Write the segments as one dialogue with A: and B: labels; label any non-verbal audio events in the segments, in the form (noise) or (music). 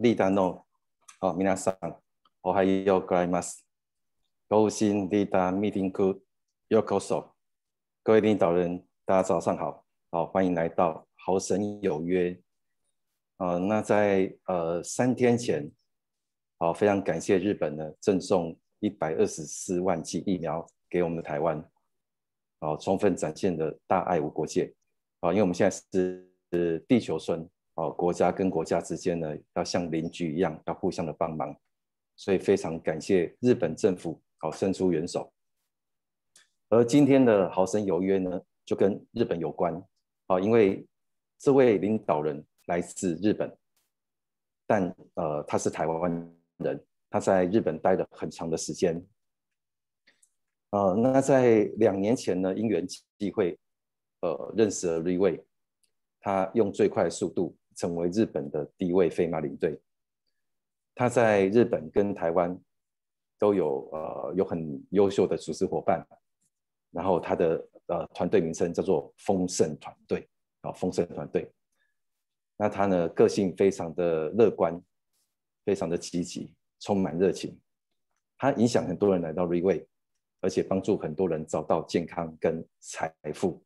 A: リダの、お皆さん、おはようございます。豪神リダミーティング、ヨコソ。各位领导人，大家早上好，好欢迎来到豪神有约。呃，那在呃三天前，好非常感谢日本呢赠送一百二十四万剂疫苗给我们的台湾，好充分展现了大爱无国界。啊，因为我们现在是地球村。哦，国家跟国家之间呢，要像邻居一样，要互相的帮忙，所以非常感谢日本政府哦伸出援手。而今天的豪生游约呢，就跟日本有关，啊，因为这位领导人来自日本，但呃他是台湾人，他在日本待了很长的时间，呃，那在两年前呢，因缘际会，呃，认识了 l 位。他用最快的速度。成为日本的第一位飞马领队，他在日本跟台湾都有呃有很优秀的厨师伙伴，然后他的呃团队名称叫做丰盛团队啊丰盛团队。那他呢个性非常的乐观，非常的积极，充满热情。他影响很多人来到 Reway，而且帮助很多人找到健康跟财富。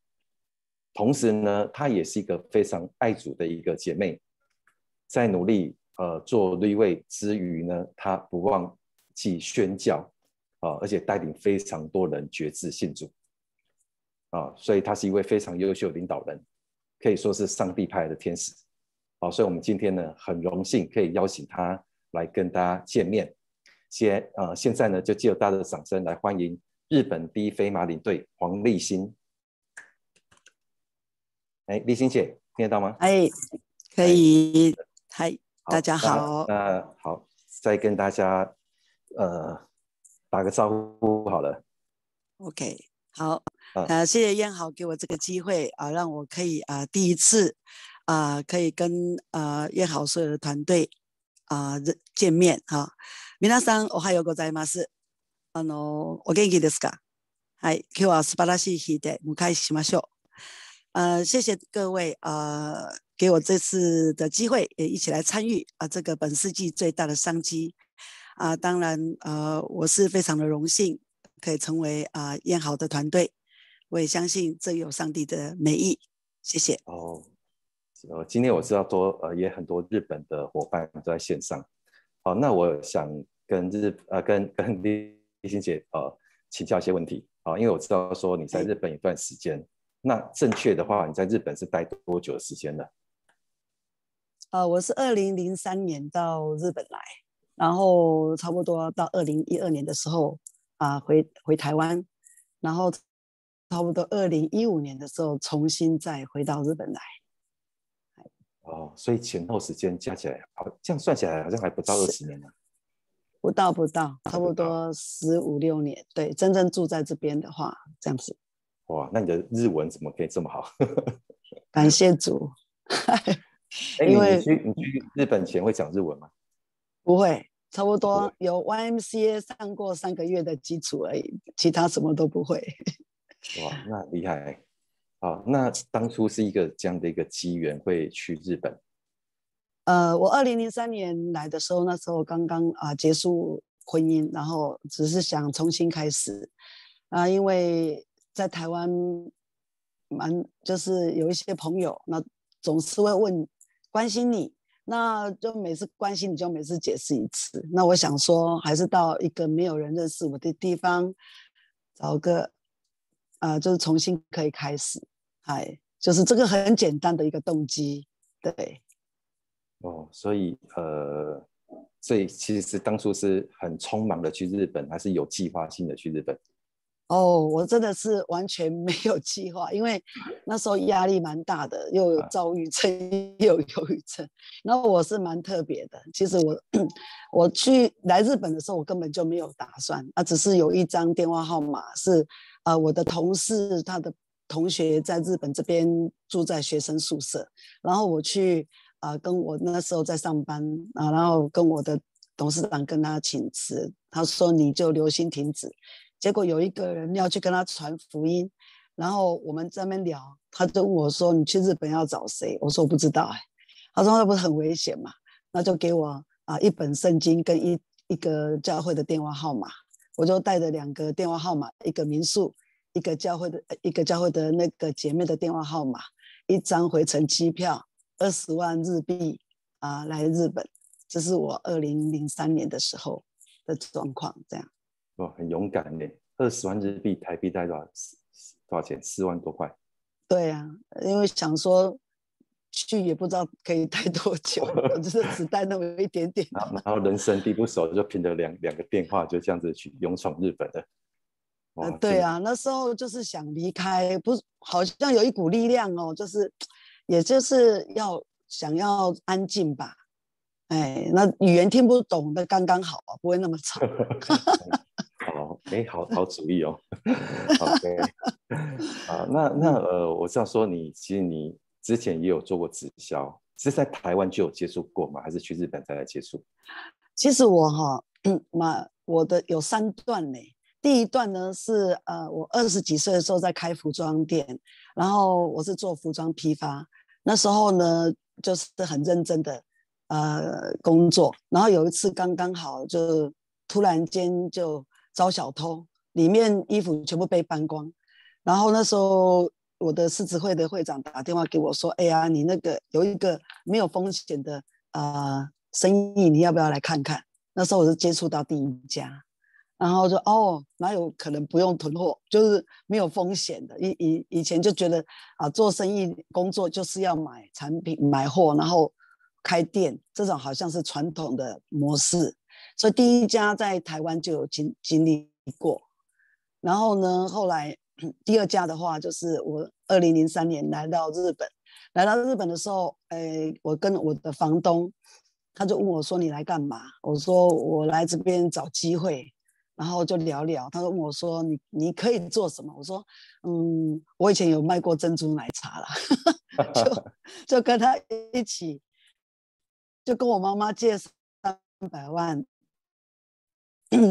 A: 同时呢，她也是一个非常爱主的一个姐妹，在努力呃做立位之余呢，她不忘记宣教啊，而且带领非常多人觉知信主啊，所以她是一位非常优秀的领导人，可以说是上帝派的天使啊。所以，我们今天呢，很荣幸可以邀请她来跟大家见面。先啊，现在呢，就借由大家的掌声来欢迎日本第一飞马领队黄立新。哎，丽欣姐，听得到吗？
B: 哎，可以，嗨，大家好。那
A: 好，再跟大家呃打个招呼好了。
B: OK，好，啊，谢谢燕豪给我这个机会啊，让我可以啊第一次啊可以跟啊燕豪所有的团队啊见面哈。皆さん、おはようございます。あのお元気ですか？はい、今日は素晴らしい日で、向かいしましょう。呃，谢谢各位呃，给我这次的机会，也一起来参与啊这个本世纪最大的商机，啊，当然呃我是非常的荣幸，可以成为啊燕豪的团队，我也相信这有上帝的
A: 美意，谢谢。哦，呃，今天我知道多呃也很多日本的伙伴都在线上，好，那我想跟日呃跟跟丽 (laughs) 丽欣姐呃请教一些问题，啊，因为我知道说你在日本一段时间。那正确的话，你在日本是待多久的时间呢？呃，
B: 我是二零零三年到日本来，然后差不多到二零一二年的时候啊，回回台湾，然后差不多二零一五年的时候重新再回到日本来。
A: 哦，所以前后时间加起来，好像算起来好像还不到二十年呢。
B: 不到不到，差不多十五六年。对，真正住在这边的话，
A: 这样子。哇，那你的日文怎么可以这么好？(laughs)
B: 感谢主。(laughs) 哎，你去
A: 你去日本前会讲日文吗？
B: 不会，差不多有 YMCA 上过三个月的基础而已，其他什么都不会。
A: 哇，那厉害！好，那当初是一个这样的一个机缘会去日本。
B: 呃，我二零零三年来的时候，那时候刚刚啊结束婚姻，然后只是想重新开始啊，因为。在台湾，蛮就是有一些朋友，那总是会问关心你，那就每次关心你就每次解释一次。那我想说，还是到一个没有人认识我的地方，找个，呃，就是重新可以开始。哎，就是这个很简单的一个动机。对。
A: 哦，所以呃，所以其实当初是很匆忙的去日本，还是有计划性的去日本？
B: 哦，我真的是完全没有计划，因为那时候压力蛮大的，又有躁郁症，(laughs) 又有忧郁症。然后我是蛮特别的，其实我我去来日本的时候，我根本就没有打算，啊，只是有一张电话号码是啊，我的同事他的同学在日本这边住在学生宿舍，然后我去啊，跟我那时候在上班啊，然后跟我的董事长跟他请辞，他说你就留心停止。结果有一个人要去跟他传福音，然后我们这边聊，他就问我说：“你去日本要找谁？”我说：“我不知道。”哎，他说：“那不是很危险嘛？”那就给我啊一本圣经跟一一个教会的电话号码，我就带着两个电话号码，一个民宿，一个教会的，一个教会的那个姐妹的电话号码，一张回程机票，二十万日币啊来日本。这是我二零零三年的时候的状况，这样。
A: 哇，很勇敢呢。二十万日币台币带多少？多少钱？四万多块。
B: 对啊，因为想说去也不知道可以待多久，(laughs) 就是只带那么一点点。然
A: 后人生地不熟，就凭着两两个电话就这样子去勇闯日本了。
B: 啊，对啊，那时候就是想离开，不好像有一股力量哦，就是也就是要想要安静吧。哎，那语言听不懂的刚刚好啊，不会那么吵。(laughs)
A: (laughs) 好，哎，好好主意哦。(laughs) 好，好，那那呃，我这样说，你其实你之前也有做过直销，是在台湾就有接触过吗？还是去日本再来接触？
B: 其实我哈，我我的有三段呢。第一段呢是呃，我二十几岁的时候在开服装店，然后我是做服装批发，那时候呢就是很认真的。呃，工作，然后有一次刚刚好就突然间就遭小偷，里面衣服全部被搬光。然后那时候我的市职会的会长打电话给我说：“哎呀，你那个有一个没有风险的啊生意，你要不要来看看？”那时候我是接触到第一家，然后就哦，哪有可能不用囤货，就是没有风险的。以以以前就觉得啊，做生意工作就是要买产品买货，然后。开店这种好像是传统的模式，所以第一家在台湾就有经经历过。然后呢，后来第二家的话，就是我二零零三年来到日本。来到日本的时候，诶，我跟我的房东，他就问我说：“你来干嘛？”我说：“我来这边找机会。”然后就聊聊，他问我说：“你你可以做什么？”我说：“嗯，我以前有卖过珍珠奶茶了。(laughs) ”就 (laughs) 就跟他一起。就跟我妈妈借三百万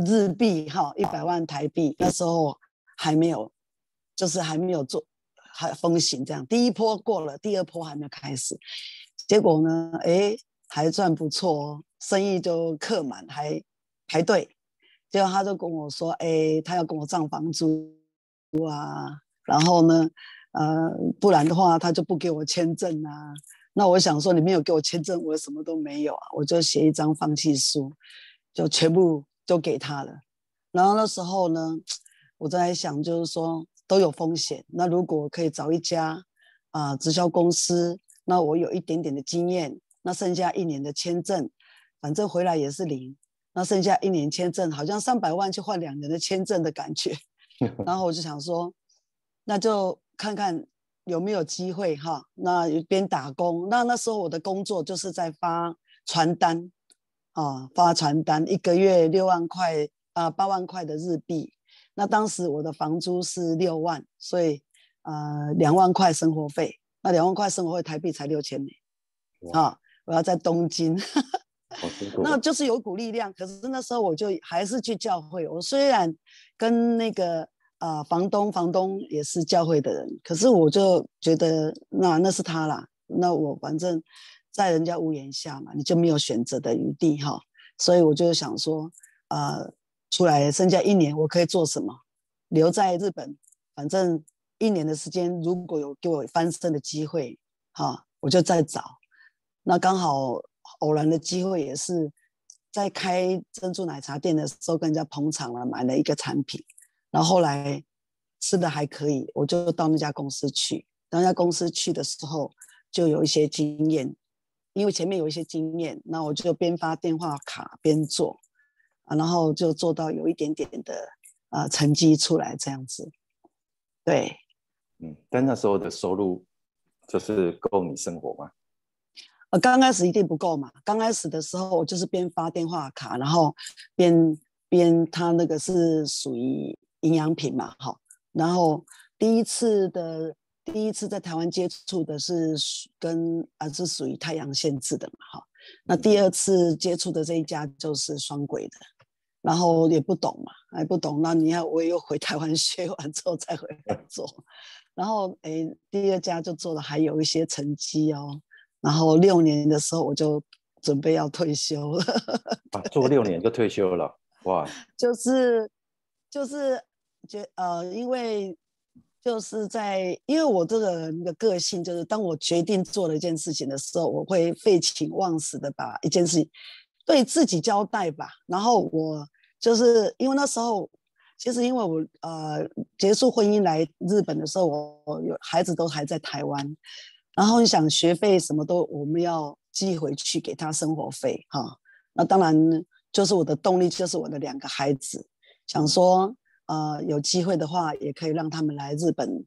B: 日币，哈，一百万台币，那时候还没有，就是还没有做，还风行这样，第一波过了，第二波还没开始，结果呢，哎，还算不错哦，生意都客满，还排队，结果他就跟我说，哎，他要跟我涨房租啊，然后呢，呃，不然的话他就不给我签证啊。那我想说，你没有给我签证，我什么都没有啊！我就写一张放弃书，就全部都给他了。然后那时候呢，我在想，就是说都有风险。那如果可以找一家啊直销公司，那我有一点点的经验，那剩下一年的签证，反正回来也是零。那剩下一年签证，好像三百万去换两年的签证的感觉。(laughs) 然后我就想说，那就看看。有没有机会哈？那边打工，那那时候我的工作就是在发传单，啊，发传单一个月六万块啊，八万块的日币。那当时我的房租是六万，所以呃两万块生活费，那两万块生活费台币才六千美，啊，我要在东京，那就是有股力量。可是那时候我就还是去教会，我虽然跟那个。啊，房东，房东也是教会的人，可是我就觉得那那是他啦，那我反正在人家屋檐下嘛，你就没有选择的余地哈，所以我就想说，呃，出来剩下一年，我可以做什么？留在日本，反正一年的时间，如果有给我翻身的机会，哈，我就再找。那刚好偶然的机会也是，在开珍珠奶茶店的时候，跟人家捧场了，买了一个产品。然后后来吃的还可以，我就到那家公司去。到那家公司去的时候，就有一些经验，因为前面有一些经验，那我就边发电话卡边做，啊，然后就做到有一点点的呃成绩出来，这样子。
A: 对，嗯，但那时候的收入就是够你生活吗？
B: 呃，刚开始一定不够嘛。刚开始的时候，我就是边发电话卡，然后边边他那个是属于。营养品嘛，哈，然后第一次的第一次在台湾接触的是跟啊是属于太阳限制的嘛，哈。那第二次接触的这一家就是双轨的，然后也不懂嘛，还不懂。那你看，我又回台湾 (laughs) 学完之后再回来 (laughs) 做，然后哎，第二家就做的还有一些成绩哦。然后六年的时候我就准备要退休了，
A: 啊，做六年就退休了，(laughs) 哇，
B: 就是就是。觉呃，因为就是在因为我这个人的个性，就是当我决定做了一件事情的时候，我会废寝忘食的把一件事情对自己交代吧。然后我就是因为那时候，其实因为我呃结束婚姻来日本的时候，我有孩子都还在台湾，然后你想学费什么都我们要寄回去给他生活费哈。那当然就是我的动力，就是我的两个孩子想说。呃，有机会的话，也可以让他们来日本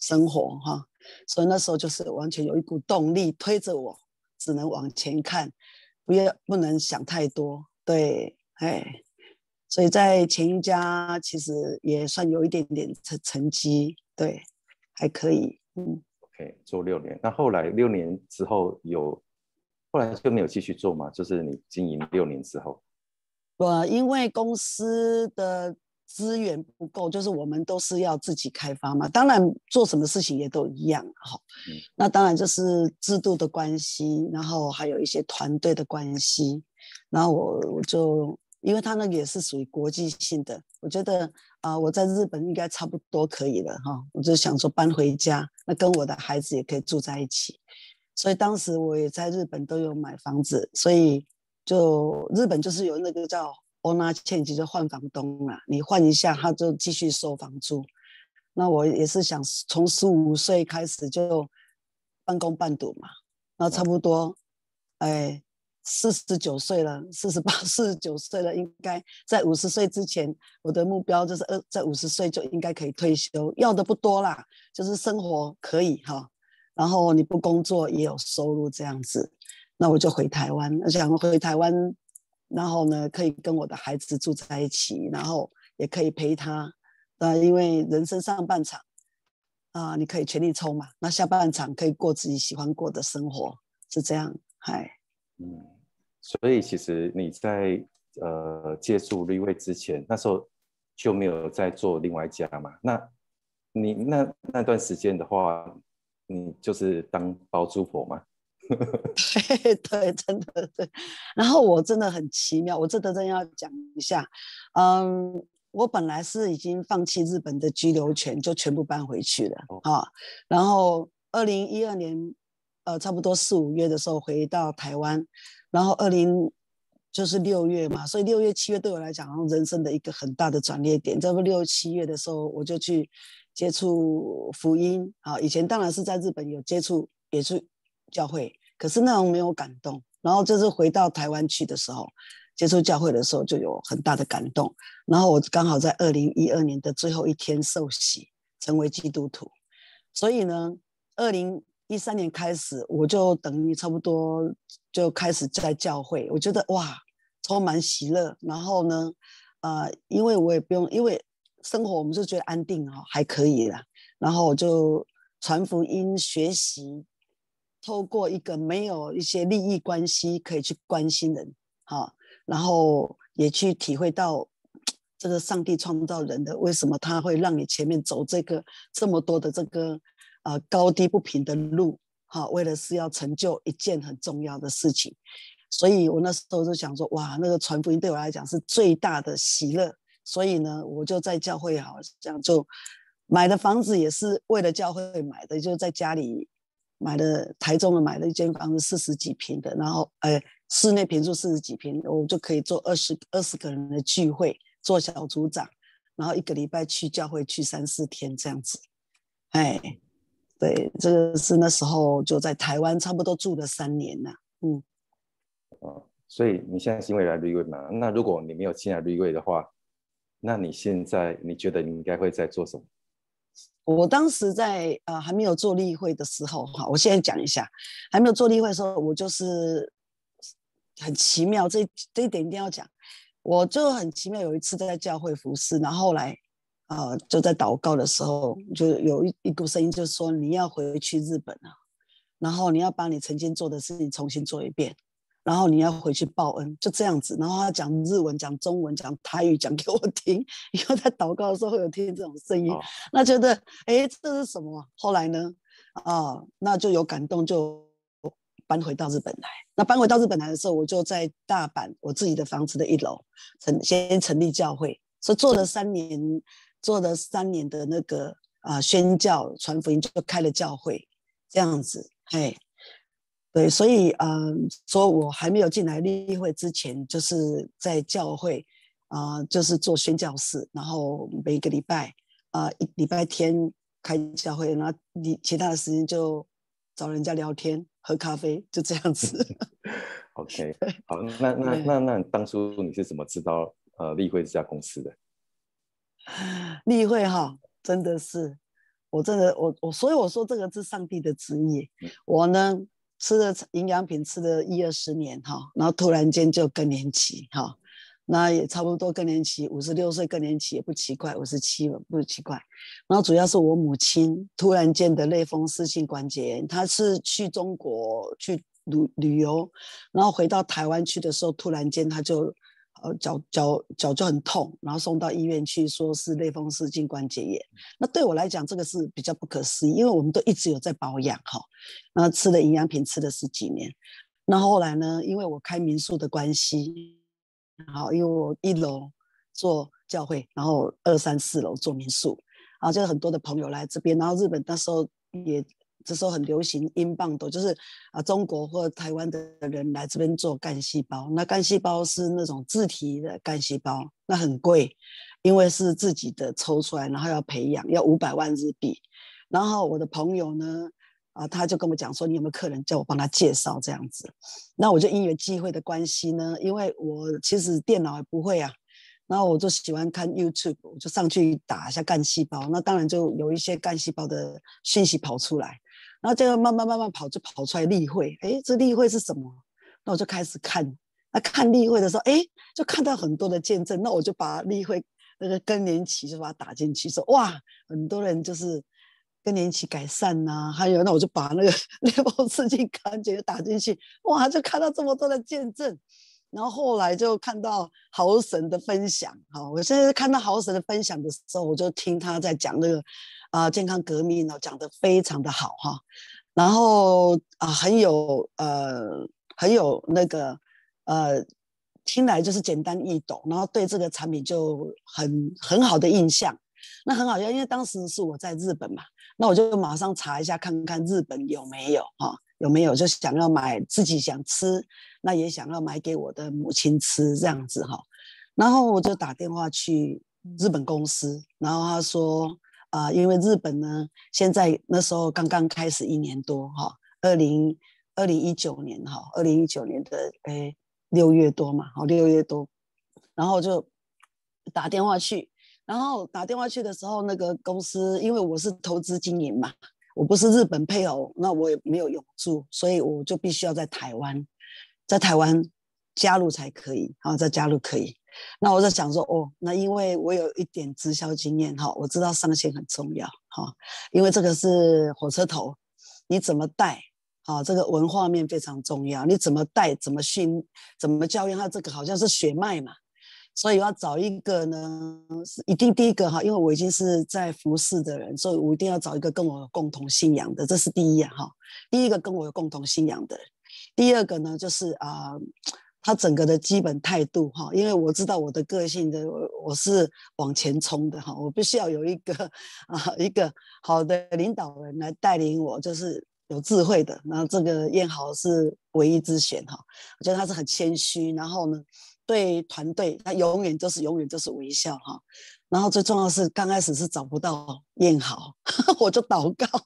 B: 生活哈。所以那时候就是完全有一股动力推着我，只能往前看，不要不能想太多。对，哎，所以在前一家其实也算有一点点成成绩，对，还可以，嗯。
A: OK，做六年，那后来六年之后有，后来就没有继续做嘛？就是你经营六年之后，
B: 我因为公司的。资源不够，就是我们都是要自己开发嘛。当然做什么事情也都一样哈。那当然就是制度的关系，然后还有一些团队的关系。然后我我就，因为他那个也是属于国际性的，我觉得啊，我在日本应该差不多可以了哈。我就想说搬回家，那跟我的孩子也可以住在一起。所以当时我也在日本都有买房子，所以就日本就是有那个叫。我拿钱就换房东了，你换一下，他就继续收房租。那我也是想从十五岁开始就半工半读嘛，那差不多，哎，四十九岁了，四十八、四十九岁了，应该在五十岁之前，我的目标就是二，在五十岁就应该可以退休，要的不多啦，就是生活可以哈。然后你不工作也有收入这样子，那我就回台湾，我想回台湾。然后呢，可以跟我的孩子住在一起，然后也可以陪他。那因为人生上半场，啊，你可以全力冲嘛。那下半场可以过自己喜欢过的生活，是这样，嗨。嗯，
A: 所以其实你在呃，借助绿位之前，那时候就没有在做另外一家嘛。那你那那段时间的话，你就是当包租婆嘛。(laughs)
B: 对对，真的对。然后我真的很奇妙，我真的真要讲一下。嗯，我本来是已经放弃日本的居留权，就全部搬回去了啊。然后二零一二年，呃，差不多四五月的时候回到台湾。然后二零就是六月嘛，所以六月七月对我来讲，人生的一个很大的转捩点。这不六七月的时候，我就去接触福音啊。以前当然是在日本有接触，也是。教会，可是那种没有感动。然后这次回到台湾去的时候，接触教会的时候就有很大的感动。然后我刚好在二零一二年的最后一天受洗，成为基督徒。所以呢，二零一三年开始，我就等于差不多就开始在教会。我觉得哇，充满喜乐。然后呢，呃，因为我也不用，因为生活我们就觉得安定哦，还可以啦。然后我就传福音，学习。透过一个没有一些利益关系可以去关心人，哈，然后也去体会到 (tsk) 这个上帝创造人的为什么他会让你前面走这个这么多的这个呃高低不平的路，哈，为了是要成就一件很重要的事情，所以我那时候就想说，哇，那个传福音对我来讲是最大的喜乐，所以呢，我就在教会，好像就买的房子也是为了教会买的，就在家里。买了台中的买了一间房子四十几平的，然后呃室内平数四十几平，我就可以做二十二十个人的聚会，做小组长，然后一个礼拜去教会去三四天这样子。哎，对，这个是那时候就在台湾差不多住了三年了。嗯，
A: 哦，所以你现在因为来绿位嘛？那如果你没有进来绿位的话，那你现在你觉得你应该会在做什么？
B: 我当时在呃还没有做例会的时候哈，我现在讲一下，还没有做例会的时候，我就是很奇妙，这这一点一定要讲，我就很奇妙，有一次在教会服侍，然后来啊就在祷告的时候，就有一一股声音就说你要回去日本了，然后你要把你曾经做的事情重新做一遍。然后你要回去报恩，就这样子。然后他讲日文，讲中文，讲台语，讲给我听。(laughs) 以后在祷告的时候会有听这种声音，那觉得哎，这是什么？后来呢？啊，那就有感动，就搬回到日本来。那搬回到日本来的时候，我就在大阪我自己的房子的一楼成先成立教会，以做了三年，做了三年的那个啊宣教传福音，就开了教会，这样子，嘿。对，所以呃，说我还没有进来立会之前，就是在教会啊，就是做宣教士，然后每个礼拜啊，礼拜天开教会，然后你其他的时间就找人家聊天、喝咖啡，就这样子。(laughs)
A: OK，(laughs) 好，那那那那当初你是怎么知道呃立会这家公司的？
B: 立 (laughs) 会哈，真的是，我真的我我，所以我说这个是上帝的旨意，我呢。吃的营养品吃了一二十年哈，然后突然间就更年期哈，那也差不多更年期，五十六岁更年期也不奇怪，五十七不奇怪。然后主要是我母亲突然间的类风湿性关节炎，她是去中国去旅旅游，然后回到台湾去的时候，突然间她就。呃，脚脚脚就很痛，然后送到医院去，说是类风湿性关节炎。那对我来讲，这个是比较不可思议，因为我们都一直有在保养哈，然后吃的营养品吃了十几年。那后来呢，因为我开民宿的关系，好，因为我一楼做教会，然后二三四楼做民宿，然后就很多的朋友来这边，然后日本那时候也。这时候很流行英镑多，就是啊，中国或台湾的人来这边做干细胞。那干细胞是那种自体的干细胞，那很贵，因为是自己的抽出来，然后要培养，要五百万日币。然后我的朋友呢，啊，他就跟我讲说，你有没有客人叫我帮他介绍这样子。那我就因缘际会的关系呢，因为我其实电脑不会啊，然后我就喜欢看 YouTube，我就上去打一下干细胞，那当然就有一些干细胞的信息跑出来。然后就慢慢慢慢跑，就跑出来例会。哎，这例会是什么？那我就开始看。那看例会的时候，哎，就看到很多的见证。那我就把例会那个更年期就把它打进去，说哇，很多人就是更年期改善呐。还有，那我就把那个六包刺激赶紧就打进去。哇，就看到这么多的见证。然后后来就看到豪神的分享。哈，我现在看到豪神的分享的时候，我就听他在讲那个。啊，健康革命呢讲得非常的好哈，然后啊很有呃很有那个呃，听来就是简单易懂，然后对这个产品就很很好的印象。那很好笑，因为当时是我在日本嘛，那我就马上查一下看看日本有没有哈，有没有，就想要买自己想吃，那也想要买给我的母亲吃这样子哈。然后我就打电话去日本公司，然后他说。啊，因为日本呢，现在那时候刚刚开始一年多哈，二零二零一九年哈，二零一九年的诶六月多嘛，好六月多，然后就打电话去，然后打电话去的时候，那个公司因为我是投资经营嘛，我不是日本配偶，那我也没有永住，所以我就必须要在台湾，在台湾加入才可以，后再加入可以。那我在想说，哦，那因为我有一点直销经验哈，我知道上线很重要哈，因为这个是火车头，你怎么带啊？这个文化面非常重要，你怎么带、怎么训、怎么教育他，这个好像是血脉嘛，所以要找一个呢，是一定第一个哈，因为我已经是在服侍的人，所以我一定要找一个跟我有共同信仰的，这是第一哈。第一个跟我有共同信仰的，第二个呢就是啊。他整个的基本态度，哈，因为我知道我的个性的，我是往前冲的，哈，我必须要有一个啊，一个好的领导人来带领我，就是有智慧的。然后这个燕豪是唯一之选，哈，我觉得他是很谦虚，然后呢，对团队他永远都是永远都是微笑，哈，然后最重要是刚开始是找不到燕豪，(laughs) 我就祷告，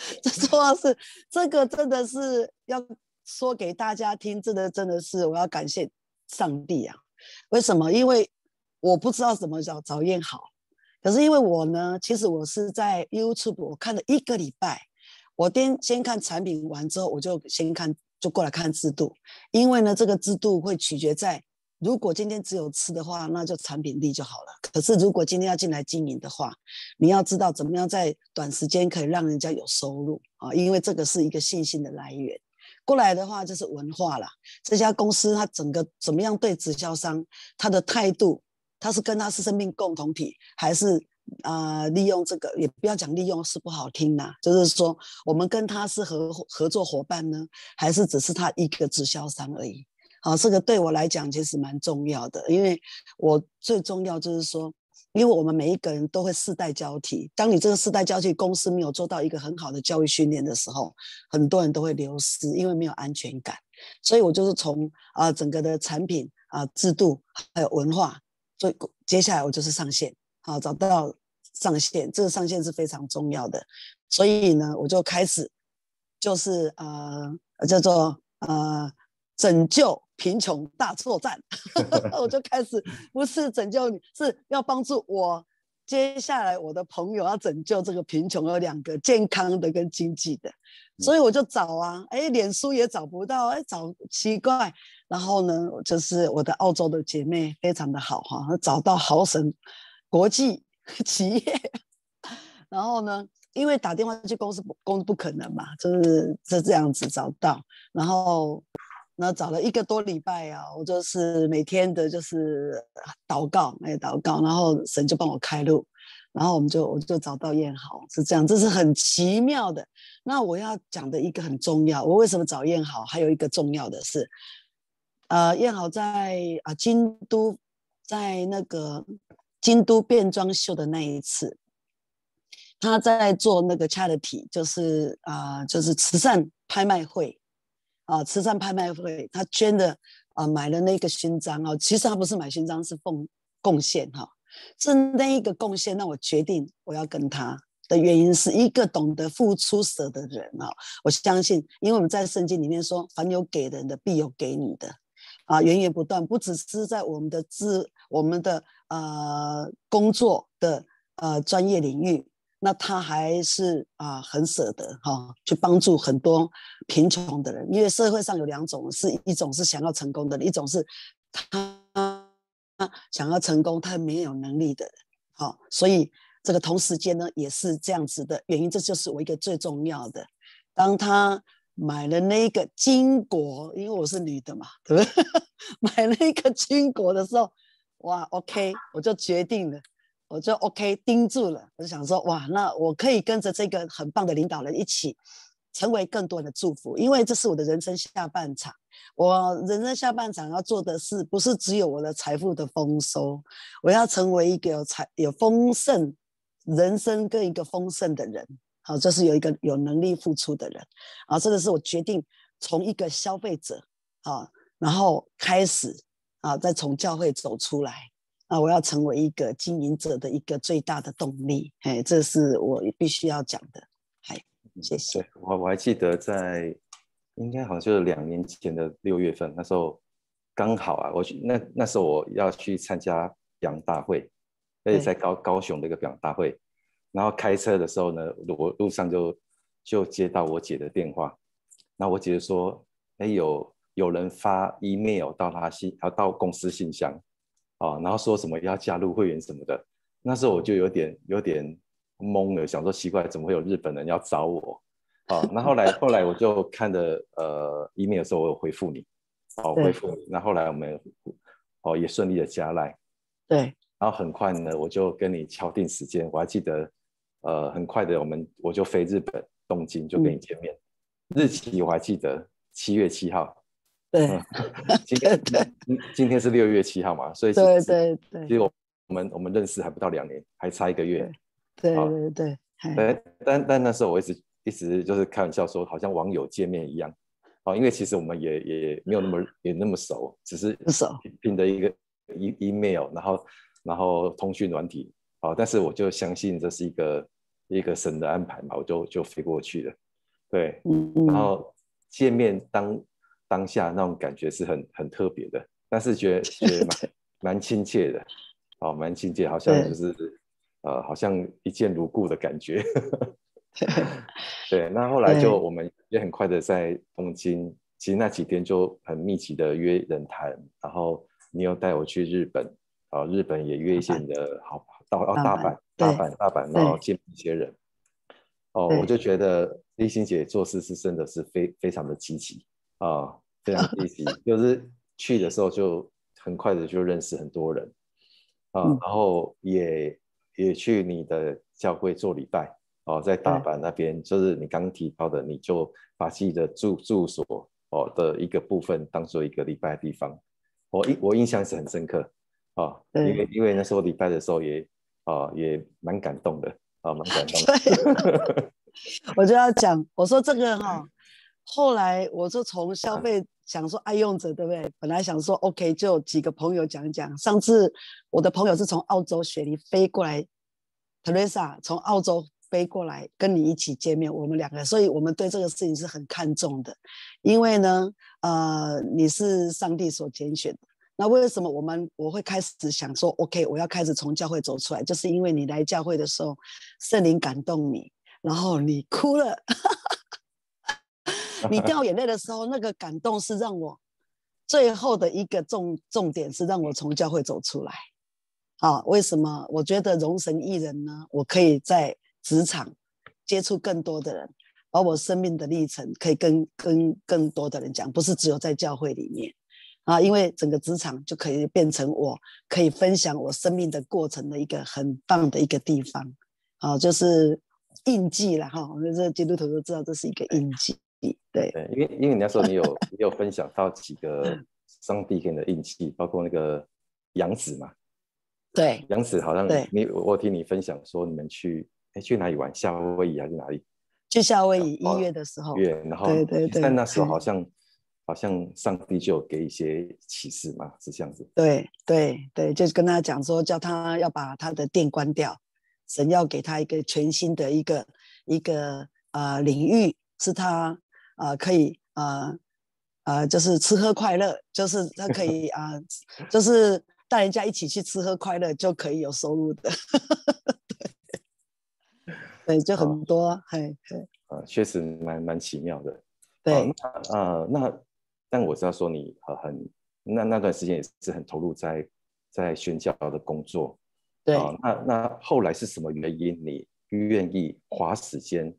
B: (laughs) 最重要是这个真的是要。说给大家听，真的真的是我要感谢上帝啊！为什么？因为我不知道什么叫早宴好，可是因为我呢，其实我是在 YouTube 我看了一个礼拜，我先先看产品完之后，我就先看就过来看制度，因为呢，这个制度会取决在，如果今天只有吃的话，那就产品力就好了。可是如果今天要进来经营的话，你要知道怎么样在短时间可以让人家有收入啊，因为这个是一个信心的来源。过来的话就是文化了。这家公司它整个怎么样对直销商，他的态度，他是跟他是生命共同体，还是啊利用这个？也不要讲利用是不好听啦，就是说我们跟他是合合作伙伴呢，还是只是他一个直销商而已？啊，这个对我来讲其实蛮重要的，因为我最重要就是说。因为我们每一个人都会世代交替，当你这个世代交替公司没有做到一个很好的教育训练的时候，很多人都会流失，因为没有安全感。所以我就是从啊整个的产品啊制度还有文化以接下来我就是上线啊找到上线，这个上线是非常重要的。所以呢，我就开始就是啊叫做呃拯救。贫穷大作战，(laughs) 我就开始不是拯救你，是要帮助我。接下来我的朋友要拯救这个贫穷，有两个健康的跟经济的，所以我就找啊，哎，脸书也找不到，哎，找奇怪。然后呢，就是我的澳洲的姐妹非常的好哈，找到豪神国际 (laughs) 企业。然后呢，因为打电话去公司不，公司不可能嘛，就是是这样子找到，然后。那找了一个多礼拜啊，我就是每天的就是祷告，哎，祷告，然后神就帮我开路，然后我们就我就找到燕豪，是这样，这是很奇妙的。那我要讲的一个很重要，我为什么找燕豪，还有一个重要的是，呃，燕豪在啊京都，在那个京都变装秀的那一次，他在做那个 charity，就是啊，就是慈善拍卖会。啊，慈善拍卖会，他捐的啊，买了那个勋章啊。其实他不是买勋章，是奉贡献哈，是那一个贡献。让我决定我要跟他的原因是一个懂得付出舍的人啊。我相信，因为我们在圣经里面说，凡有给人的，必有给你的，啊，源源不断，不只是在我们的自我们的呃工作的呃专业领域。那他还是啊，很舍得哈，去帮助很多贫穷的人。因为社会上有两种，是一种是想要成功的，一种是他想要成功，他没有能力的。好，所以这个同时间呢，也是这样子的原因。这就是我一个最重要的。当他买了那个金果，因为我是女的嘛，对不对？(laughs) 买了一个金果的时候，哇，OK，我就决定了。我就 OK 盯住了，我就想说哇，那我可以跟着这个很棒的领导人一起，成为更多的祝福，因为这是我的人生下半场。我人生下半场要做的事，不是只有我的财富的丰收，我要成为一个有财有丰盛人生跟一个丰盛的人。好，这是有一个有能力付出的人。啊，这个是我决定从一个消费者啊，然后开始啊，再从教会走出来。啊！我要成为一个经营者的一个最大的动力，哎，这是我必须要讲的。嗨，谢
A: 谢我。我还记得在应该好像就是两年前的六月份，那时候刚好啊，我去那那时候我要去参加表大会，而且在高高雄的一个表大会。然后开车的时候呢，我路上就就接到我姐的电话，那我姐说：“哎，有有人发 email 到他信，到公司信箱。”啊，然后说什么要加入会员什么的，那时候我就有点有点懵了，想说奇怪怎么会有日本人要找我？啊，那后来后来我就看的呃，email 时候我有回复你，哦回复你，那后来我们哦也顺利的加来，对，然后很快呢我就跟你敲定时间，我还记得呃很快的我们我就飞日本东京就跟你见面，日期我还记得七月七号。(laughs) 对，今天今天是六月七号嘛，所以对对对，其实我们我们认识还不到两年，还差一个月。
B: 对对对。
A: 哎，但但那时候我一直一直就是开玩笑说，好像网友见面一样。哦，因为其实我们也也没有那么也那么熟，只是拼拼的一个 E E-mail，然后然后通讯软体。哦，但是我就相信这是一个一个神的安排嘛，我就就飞过去了。对，然后见面当。当下那种感觉是很很特别的，但是觉得 (laughs) 蛮蛮亲切的，哦，蛮亲切，好像就是呃，好像一见如故的感觉。(laughs) 对，那后来就我们也很快的在东京，其实那几天就很密集的约人谈，然后你又带我去日本，哦，日本也约一些的好到大阪、大阪、大阪，然后见一些人。哦，我就觉得立新姐做事是真的是非非常的积极。啊，非常积极，就是去的时候就很快的就认识很多人啊，然后也也去你的教会做礼拜哦，在大阪那边，就是你刚提到的，你就把自己的住住所哦的一个部分当做一个礼拜的地方，我印我印象是很深刻啊，因为因为那时候礼拜的时候也啊也蛮感动的啊蛮感动的
B: (laughs) (laughs) 我就要讲，我说这个哈。后来我就从消费想说爱用者对不对？本来想说 OK，就几个朋友讲讲。上次我的朋友是从澳洲雪梨飞过来，Teresa 从澳洲飞过来跟你一起见面，我们两个，所以我们对这个事情是很看重的。因为呢，呃，你是上帝所拣选的。那为什么我们我会开始想说 OK，我要开始从教会走出来，就是因为你来教会的时候，圣灵感动你，然后你哭了。你掉眼泪的时候，那个感动是让我最后的一个重重点是让我从教会走出来。啊，为什么我觉得容神一人呢？我可以在职场接触更多的人，把我生命的历程可以跟跟更多的人讲，不是只有在教会里面啊。因为整个职场就可以变成我可以分享我生命的过程的一个很棒的一个地方。啊，就是印记了哈，我们这基督徒都知道这是一个印
A: 记。对，对，因为因为你时说你有你有分享到几个上帝给你的印记，包括那个杨子嘛，对，杨子好像你我听你分享说你们去哎去哪里玩夏威夷还是哪里？去夏威夷
B: 一月的时候。一月，然后对对对，但那时候好
A: 像好像上帝就有给一些启示嘛，是这样子。
B: 对对对，就是跟他讲说叫他要把他的店关掉，神要给他一个全新的一个一个呃领域，是他。啊，可以啊，呃，就是吃喝快乐，就是他可以啊，就是带人家一起去吃喝快乐就可以有收入的，(laughs) 对，对，就很多，嘿，
A: 啊，确实蛮蛮奇妙的，对，啊，那但我知道说你很，那那段时间也是很投入在在宣教的工作，对，那那后来是什么原因你愿意花时间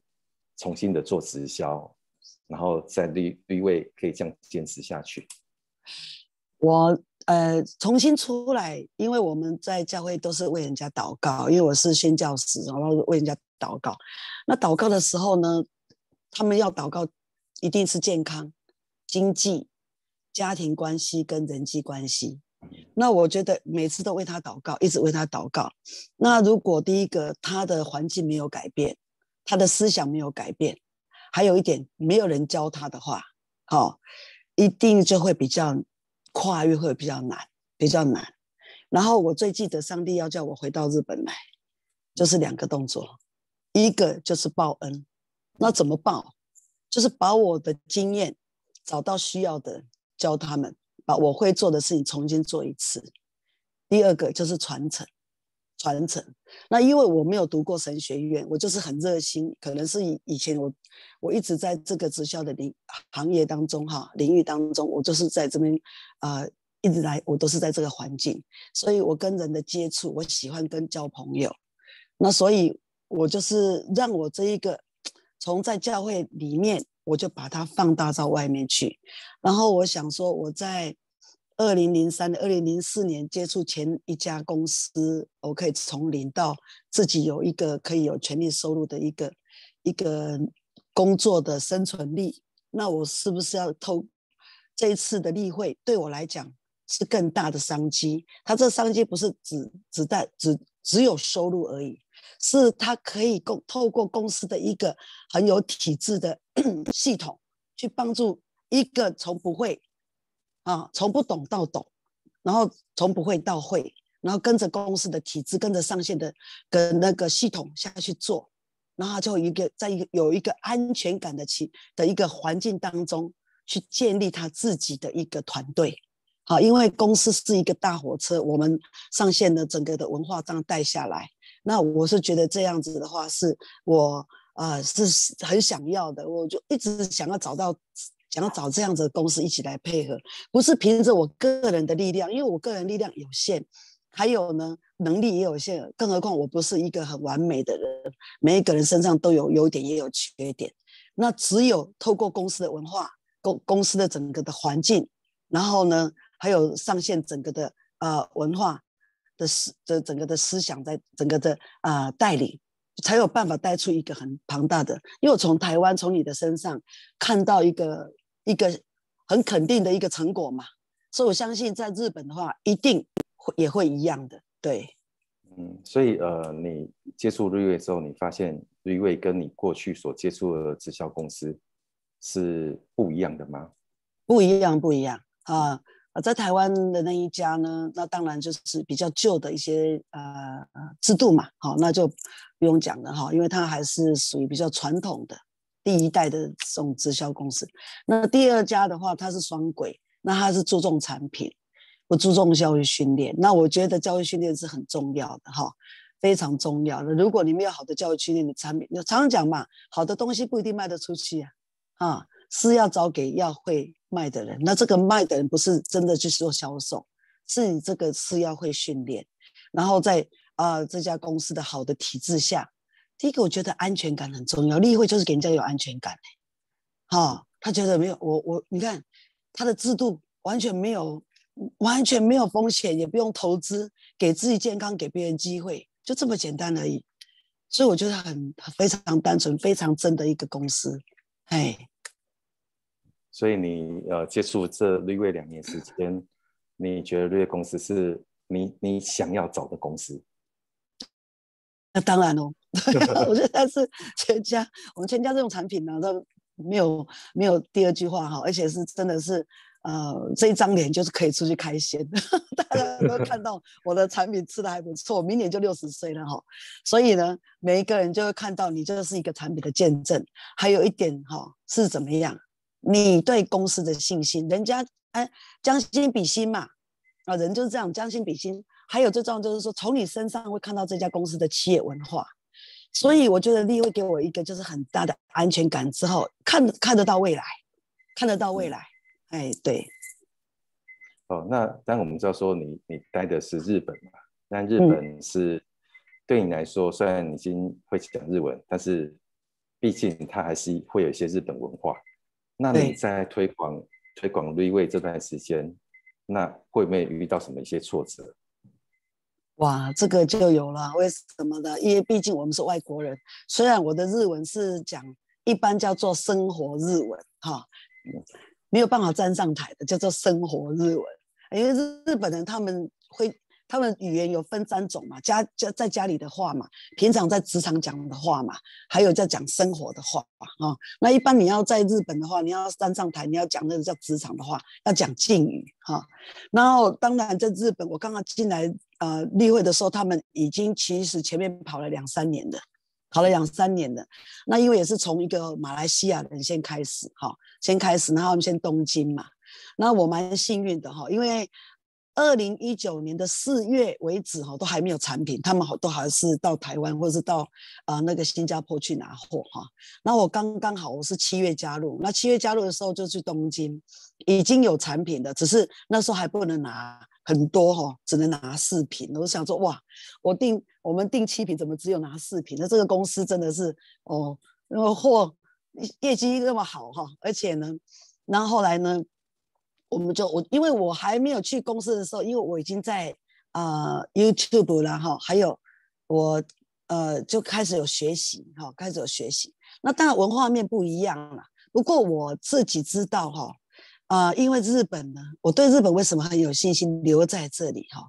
A: 重新的做直销？然后在立立位可以这样坚持下去。
B: 我呃重新出来，因为我们在教会都是为人家祷告，因为我是宣教师，然后为人家祷告。那祷告的时候呢，他们要祷告，一定是健康、经济、家庭关系跟人际关系。那我觉得每次都为他祷告，一直为他祷告。那如果第一个他的环境没有改变，他的思想没有改变。还有一点，没有人教他的话，好，一定就会比较跨越会比较难，比较难。然后我最记得，上帝要叫我回到日本来，就是两个动作，一个就是报恩，那怎么报？就是把我的经验，找到需要的教他们，把我会做的事情重新做一次。第二个就是传承。传承，那因为我没有读过神学院，我就是很热心，可能是以以前我我一直在这个直校的领行业当中哈领域当中，我就是在这边啊一直来，我都是在这个环境，所以我跟人的接触，我喜欢跟交朋友，那所以我就是让我这一个从在教会里面，我就把它放大到外面去，然后我想说我在。二零零三、二零零四年接触前一家公司我可以从零到自己有一个可以有权利收入的一个一个工作的生存力，那我是不是要偷这一次的例会？对我来讲是更大的商机。他这商机不是只只带只只有收入而已，是他可以过透过公司的一个很有体制的 (clears throat) 系统去帮助一个从不会。啊，从不懂到懂，然后从不会到会，然后跟着公司的体制，跟着上线的跟那个系统下去做，然后就一个在一个有一个安全感的企的一个环境当中去建立他自己的一个团队。好，因为公司是一个大火车，我们上线的整个的文化这样带下来，那我是觉得这样子的话，是我呃是很想要的，我就一直想要找到。想要找这样子的公司一起来配合，不是凭着我个人的力量，因为我个人力量有限，还有呢能力也有限，更何况我不是一个很完美的人，每一个人身上都有优点也有缺点，那只有透过公司的文化、公公司的整个的环境，然后呢还有上线整个的呃文化的思的整个的思想在整个的呃带领。才有办法带出一个很庞大的，因为从台湾从你的身上看到一个一个很肯定的一个成果嘛，所以我相信在日本的话，一定会也会一样的。对，
A: 嗯，所以呃，你接触瑞瑞之后，你发现瑞瑞跟你过去所接触的直销公司是不一样的吗？
B: 不一样，不一样啊。在台湾的那一家呢，那当然就是比较旧的一些呃制度嘛，好，那就不用讲了哈，因为它还是属于比较传统的第一代的这种直销公司。那第二家的话，它是双轨，那它是注重产品，不注重教育训练。那我觉得教育训练是很重要的哈，非常重要的。如果你没有好的教育训练，产品，你常常讲嘛，好的东西不一定卖得出去啊。是要找给要会卖的人，那这个卖的人不是真的去做销售，是你这个是要会训练，然后在啊这家公司的好的体制下，第一个我觉得安全感很重要，立会就是给人家有安全感的，哈，他觉得没有我我你看他的制度完全没有完全没有风险，也不用投资，给自己健康给别人机会，就这么简单而已，所以我觉得很非常单纯非常真的一个公司，哎。
A: 所以你呃接触这绿叶两年时间，(laughs) 你觉得绿叶公司是你你想要找的公司？
B: 那当然哦，(laughs) 我觉得他是全家，我们全家这种产品呢，都没有没有第二句话哈，而且是真的是呃这一张脸就是可以出去开先，(laughs) 大家都看到我的产品吃的还不错，明年就六十岁了哈，所以呢每一个人就会看到你就是一个产品的见证，还有一点哈是怎么样？你对公司的信心，人家哎，将心比心嘛，啊，人就是这样将心比心。还有最重要就是说，从你身上会看到这家公司的企业文化。所以我觉得力会给我一个就是很大的安全感。之后看看得到未来，看得到未来。哎，对。
A: 哦，那但我们知道说你你待的是日本嘛？那日本是对你来说，虽然已经会讲日文，但是毕竟它还是会有一些日本文化。那你在推广推广瑞位这段时间，那会不会遇到什么一些挫折？
B: 哇，这个就有了。为什么呢？因为毕竟我们是外国人，虽然我的日文是讲一般叫做生活日文哈，没有办法站上台的，叫做生活日文，因为日本人他们会。他们语言有分三种嘛，家家在家里的话嘛，平常在职场讲的话嘛，还有在讲生活的话啊。那一般你要在日本的话，你要站上台，你要讲那个叫职场的话，要讲敬语哈。然后当然在日本，我刚刚进来呃例会的时候，他们已经其实前面跑了两三年的，跑了两三年的。那因为也是从一个马来西亚人先开始哈，先开始，然后我们先东京嘛。那我蛮幸运的哈，因为。二零一九年的四月为止，哈，都还没有产品，他们好都还是到台湾或者是到啊那个新加坡去拿货，哈。那我刚刚好我是七月加入，那七月加入的时候就去东京，已经有产品的，只是那时候还不能拿很多，哈，只能拿四瓶。我想说，哇，我订我们订七瓶，怎么只有拿四瓶？那这个公司真的是哦，那个货业绩那么好，哈，而且呢，然后后来呢？我们就我，因为我还没有去公司的时候，因为我已经在呃 YouTube 了哈，还有我呃就开始有学习哈，开始有学习。那当然文化面不一样了，不过我自己知道哈，呃，因为日本呢，我对日本为什么很有信心留在这里哈，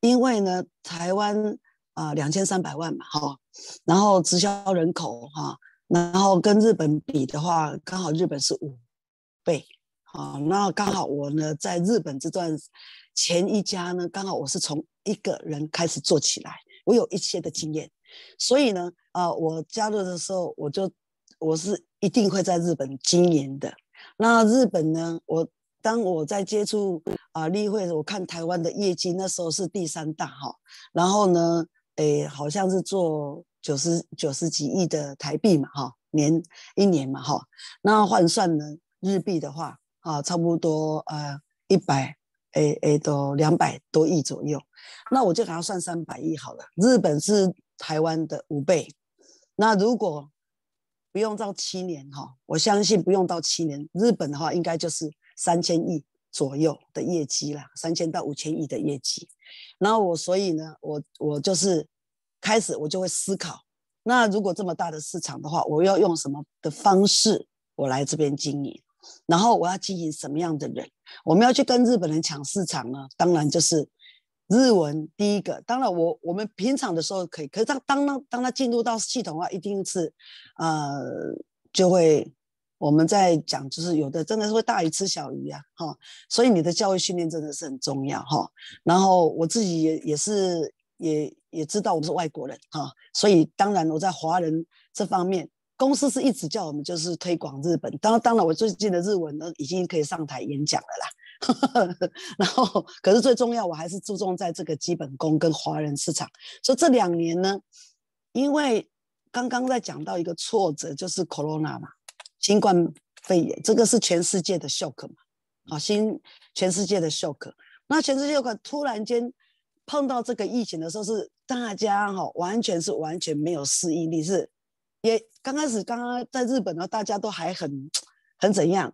B: 因为呢台湾啊两千三百万嘛哈，然后直销人口哈，然后跟日本比的话，刚好日本是五倍。啊，那刚好我呢在日本这段前一家呢，刚好我是从一个人开始做起来，我有一些的经验，所以呢，啊，我加入的时候我就我是一定会在日本经营的。那日本呢，我当我在接触啊例会，我看台湾的业绩那时候是第三大哈，然后呢，诶好像是做九十九十几亿的台币嘛哈，年一年嘛哈，那换算呢日币的话。啊，差不多呃，一百，诶诶，都两百多亿左右，那我就给他算三百亿好了。日本是台湾的五倍，那如果不用到七年哈，我相信不用到七年，日本的话应该就是三千亿左右的业绩啦，三千到五千亿的业绩。然后我所以呢，我我就是开始我就会思考，那如果这么大的市场的话，我要用什么的方式我来这边经营？然后我要经营什么样的人？我们要去跟日本人抢市场呢？当然就是日文第一个。当然我我们平常的时候可以，可是当当当他进入到系统啊，一定是呃就会我们在讲，就是有的真的是会大鱼吃小鱼呀，哈。所以你的教育训练真的是很重要哈。然后我自己也也是也也知道我是外国人哈，所以当然我在华人这方面。公司是一直叫我们就是推广日本，当当然我最近的日文呢已经可以上台演讲了啦。(laughs) 然后，可是最重要，我还是注重在这个基本功跟华人市场。所以这两年呢，因为刚刚在讲到一个挫折，就是 corona 嘛，新冠肺炎，这个是全世界的 shock 嘛。啊，新全世界的 shock，那全世界的可突然间碰到这个疫情的时候，是大家哈完全是完全没有适应力，是。也刚开始，刚刚在日本呢，大家都还很很怎样，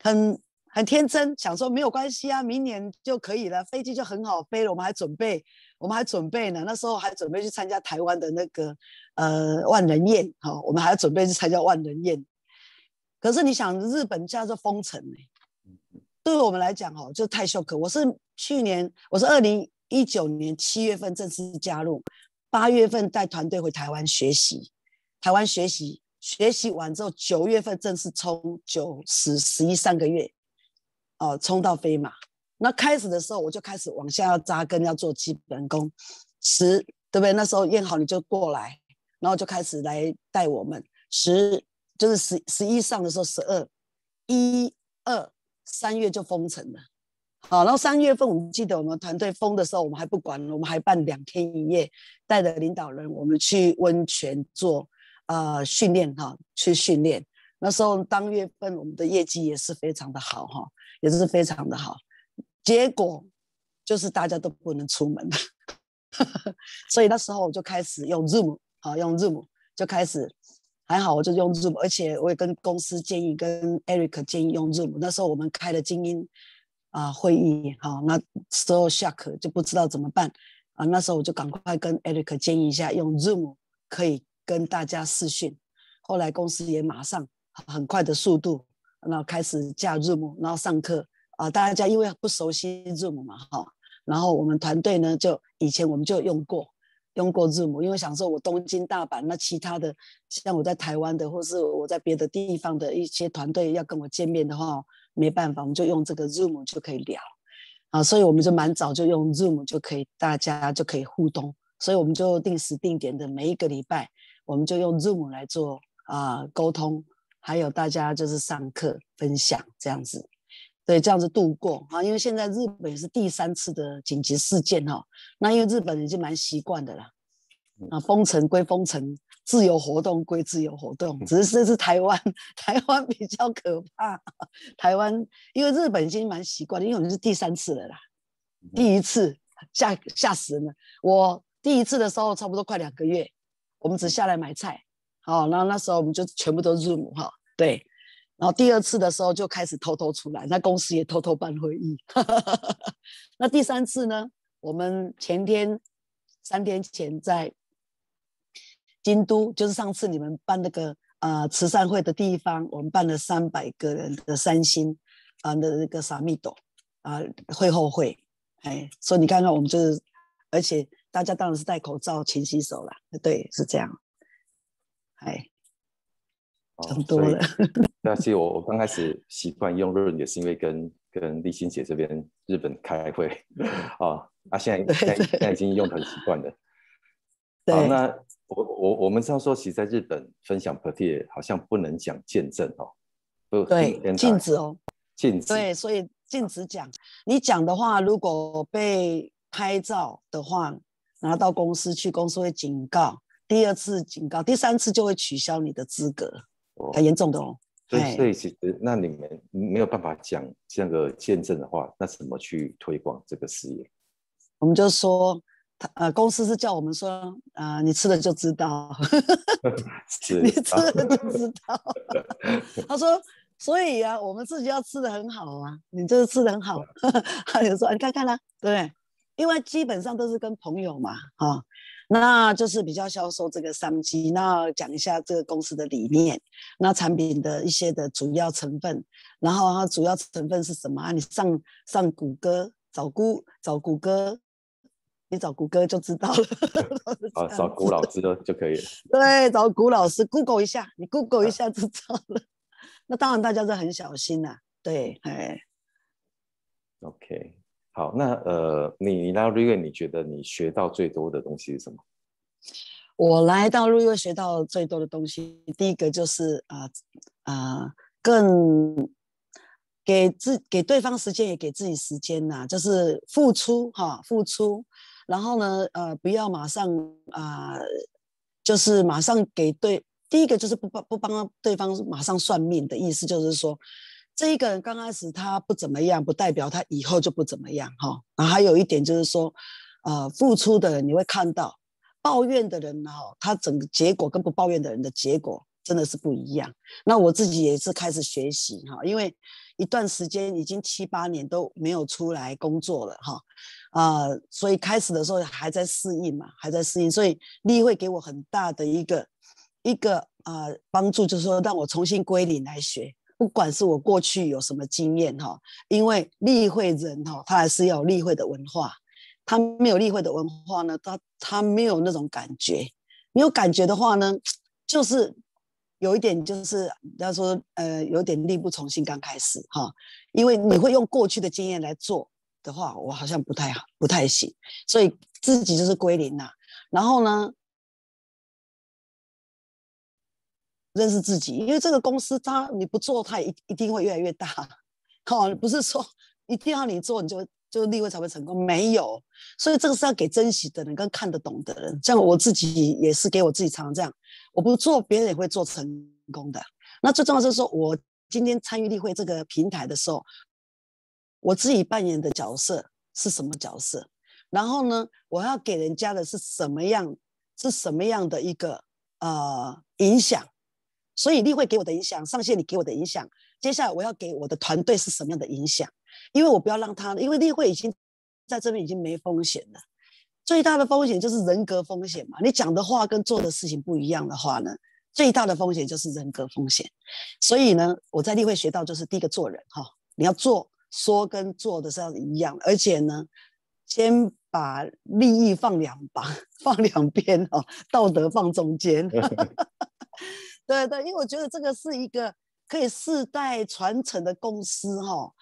B: 很很天真，想说没有关系啊，明年就可以了，飞机就很好飞了。我们还准备，我们还准备呢，那时候还准备去参加台湾的那个呃万人宴，哈，我们还要准备去参加万人宴。可是你想，日本现在封城呢，对我们来讲，哦，就太 shock。我是去年，我是二零一九年七月份正式加入，八月份带团队回台湾学习。台湾学习学习完之后，九月份正式冲九十十一上个月，哦，冲到飞马。那开始的时候我就开始往下要扎根，要做基本功。十对不对？那时候验好你就过来，然后就开始来带我们。十就是十十一上的时候，十二一二三月就封城了。好，然后三月份我们记得我们团队封的时候，我们还不管，我们还办两天一夜，带着领导人我们去温泉做。啊，训练哈，去训练。那时候当月份我们的业绩也是非常的好哈，也是非常的好。结果就是大家都不能出门，(laughs) 所以那时候我就开始用 Zoom，啊，用 Zoom 就开始。还好我就用 Zoom，而且我也跟公司建议，跟 Eric 建议用 Zoom。那时候我们开了精英啊会议，哈，那时候下课就不知道怎么办啊。那时候我就赶快跟 Eric 建议一下，用 Zoom 可以。跟大家视讯，后来公司也马上很快的速度，然后开始加 Zoom，然后上课啊，大家因为不熟悉 Zoom 嘛，哈，然后我们团队呢就以前我们就用过用过 Zoom，因为想说我东京、大阪那其他的，像我在台湾的或是我在别的地方的一些团队要跟我见面的话，没办法，我们就用这个 Zoom 就可以聊啊，所以我们就蛮早就用 Zoom 就可以大家就可以互动，所以我们就定时定点的每一个礼拜。我们就用 Zoom 来做啊沟通，还有大家就是上课分享这样子，对，这样子度过啊。因为现在日本是第三次的紧急事件哈，那因为日本已经蛮习惯的啦，啊，封城归封城，自由活动归自由活动，只是这次台湾 (laughs) 台湾比较可怕，台湾因为日本已经蛮习惯因为我们是第三次了啦，第一次吓吓死人了，我第一次的时候差不多快两个月。我们只下来买菜，好，然后那时候我们就全部都 Zoom 哈，对，然后第二次的时候就开始偷偷出来，那公司也偷偷办会议，(laughs) 那第三次呢？我们前天三天前在京都，就是上次你们办那个呃慈善会的地方，我们办了三百个人的三星啊的那个沙弥朵啊会后会，哎，所以你看看我们就是，而且。大家当然是戴口罩、勤洗手啦。对，是这样。哎，
A: 很多了。那其实我我刚开始习惯用日也是因为跟跟立新姐这边日本开会啊。(laughs) 啊，现在现在已经用很习惯了。对。那我我我们上说实在日本分享 p 菩提，好像不能讲见证哦。不对，禁止哦。禁止。对，
B: 所以禁止讲。你讲的话，如果被拍照的话。然后到公司去，公司会警告，第二次警告，第三次就会取消你的资格，很严重的哦。
A: 所以，所以其实那你们没有办法讲样的见证的话，那怎么去推广这个事业？
B: 我们就说，呃，公司是叫我们说，啊，你吃了就知道 (laughs)
A: (laughs) 你吃了就知
B: 道。(laughs) 他说，所以呀，我们自己要吃的很好啊，你就是吃的很好。他说，你看看啦，对。因为基本上都是跟朋友嘛，啊，那就是比较销售这个商机。那讲一下这个公司的理念，那产品的一些的主要成分，然后它主要成分是什么啊？你上上谷歌找谷，找谷歌，你找谷歌就知道了。(laughs)
A: 啊，(laughs) 找谷老师就可以了。
B: 对，找谷老师，Google 一下，你 Google 一下就知道了。(laughs) 那当然大家是很小心呐。
A: 对，哎。OK。好，那呃，你来到瑞月，你觉得你学到最多的东西是什么？
B: 我来到瑞月学到最多的东西，第一个就是啊啊，更给自给对方时间，也给自己时间呐，就是付出哈，付出。然后呢，呃，不要马上啊，就是马上给对第一个就是不帮不帮对方马上算命的意思，就是说。这一个人刚开始他不怎么样，不代表他以后就不怎么样哈。啊，还有一点就是说，呃，付出的人你会看到，抱怨的人哈，他整个结果跟不抱怨的人的结果真的是不一样。那我自己也是开始学习哈，因为一段时间已经七八年都没有出来工作了哈，啊，所以开始的时候还在适应嘛，还在适应，所以力会给我很大的一个一个啊帮助，就是说让我重新归零来学。不管是我过去有什么经验哈，因为例会人哈，他还是要立例会的文化。他没有例会的文化呢，他他没有那种感觉。没有感觉的话呢，就是有一点，就是要说呃，有点力不从心。刚开始哈，因为你会用过去的经验来做的话，我好像不太好，不太行。所以自己就是归零啦，然后呢？认识自己，因为这个公司它你不做，它一一定会越来越大，好，(laughs) 不是说一定要你做，你就就立会才会成功，没有，所以这个是要给珍惜的人跟看得懂的人。像我自己也是给我自己常常这样，我不做，别人也会做成功的。那最重要就是说我今天参与例会这个平台的时候，我自己扮演的角色是什么角色？然后呢，我要给人家的是什么样？是什么样的一个呃影响？所以例会给我的影响，上线你给我的影响，接下来我要给我的团队是什么样的影响？因为我不要让他，因为例会已经在这边已经没风险了，最大的风险就是人格风险嘛。你讲的话跟做的事情不一样的话呢，最大的风险就是人格风险。所以呢，我在例会学到就是第一个做人哈，你要做说跟做的是要一样，而且呢，先把利益放两旁，(laughs) 放两边哈，道德放中间。(laughs) 对对，因为我觉得这个是一个可以世代传承的公司哈。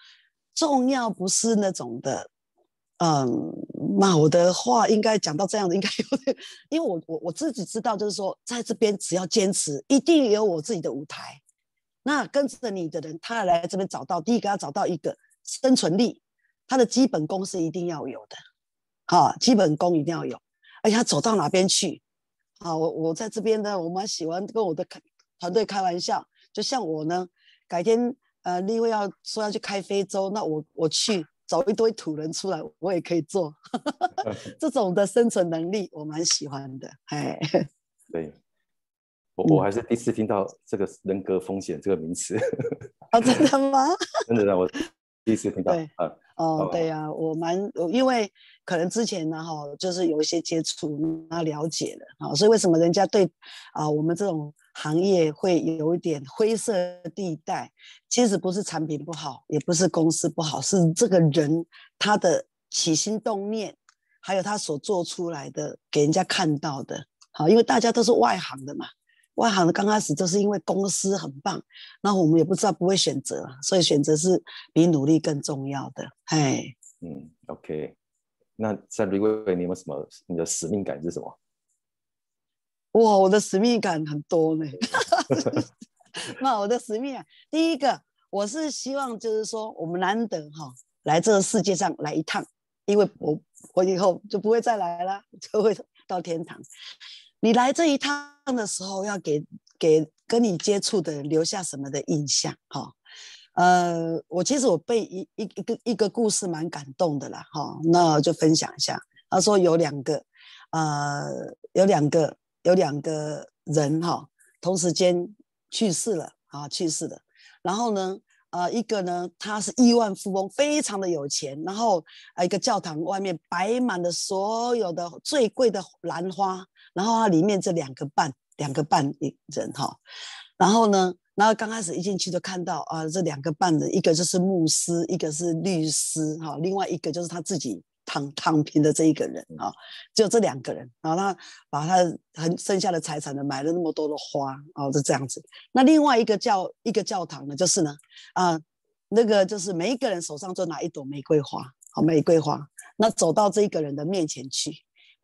B: 重要不是那种的，嗯，那我的话应该讲到这样的，应该因为，我我我自己知道，就是说在这边只要坚持，一定有我自己的舞台。那跟着你的人，他来这边找到第一个要找到一个生存力，他的基本功是一定要有的，好，基本功一定要有。而且他走到哪边去，啊，我我在这边呢，我蛮喜欢跟我的。团队开玩笑，就像我呢，改天呃，立会要说要去开非洲，那我我去找一堆土人出来，我也可以做，(laughs) 这种的生存能力我蛮喜欢的。哎，
A: (laughs) 对，我我还是第一次听到这个人格风险这个名词。
B: 啊，真的吗？
A: (laughs) 真的，我第一次听到。对，嗯。
B: 哦，对呀，我蛮因为。可能之前呢，哈，就是有一些接触、那了解了啊，所以为什么人家对，啊，我们这种行业会有一点灰色地带？其实不是产品不好，也不是公司不好，是这个人他的起心动念，还有他所做出来的给人家看到的，好，因为大家都是外行的嘛，外行的刚开始都是因为公司很棒，然后我们也不知道不会选择，所以选择是比努力更重要的，哎，
A: 嗯，OK。那在瑞威，你有什么？你的使命感是什么？
B: 哇，我的使命感很多呢。(laughs) 那我的使命，第一个，我是希望就是说，我们难得哈来这个世界上来一趟，因为我我以后就不会再来了，就会到天堂。你来这一趟的时候，要给给跟你接触的人留下什么的印象？哈？呃，我其实我被一一一个一个故事蛮感动的啦，哈，那就分享一下。他说有两个，呃，有两个有两个人哈，同时间去世了啊，去世了。然后呢，呃，一个呢他是亿万富翁，非常的有钱。然后啊，一个教堂外面摆满了所有的最贵的兰花。然后它里面这两个半两个半一人哈。然后呢？然后刚开始一进去就看到啊，这两个伴人，一个就是牧师，一个是律师，哈，另外一个就是他自己躺躺平的这一个人啊，就这两个人，然后他把他很剩下的财产呢买了那么多的花，啊，就这样子。那另外一个教一个教堂呢，就是呢啊，那个就是每一个人手上就拿一朵玫瑰花，好玫瑰花，那走到这一个人的面前去。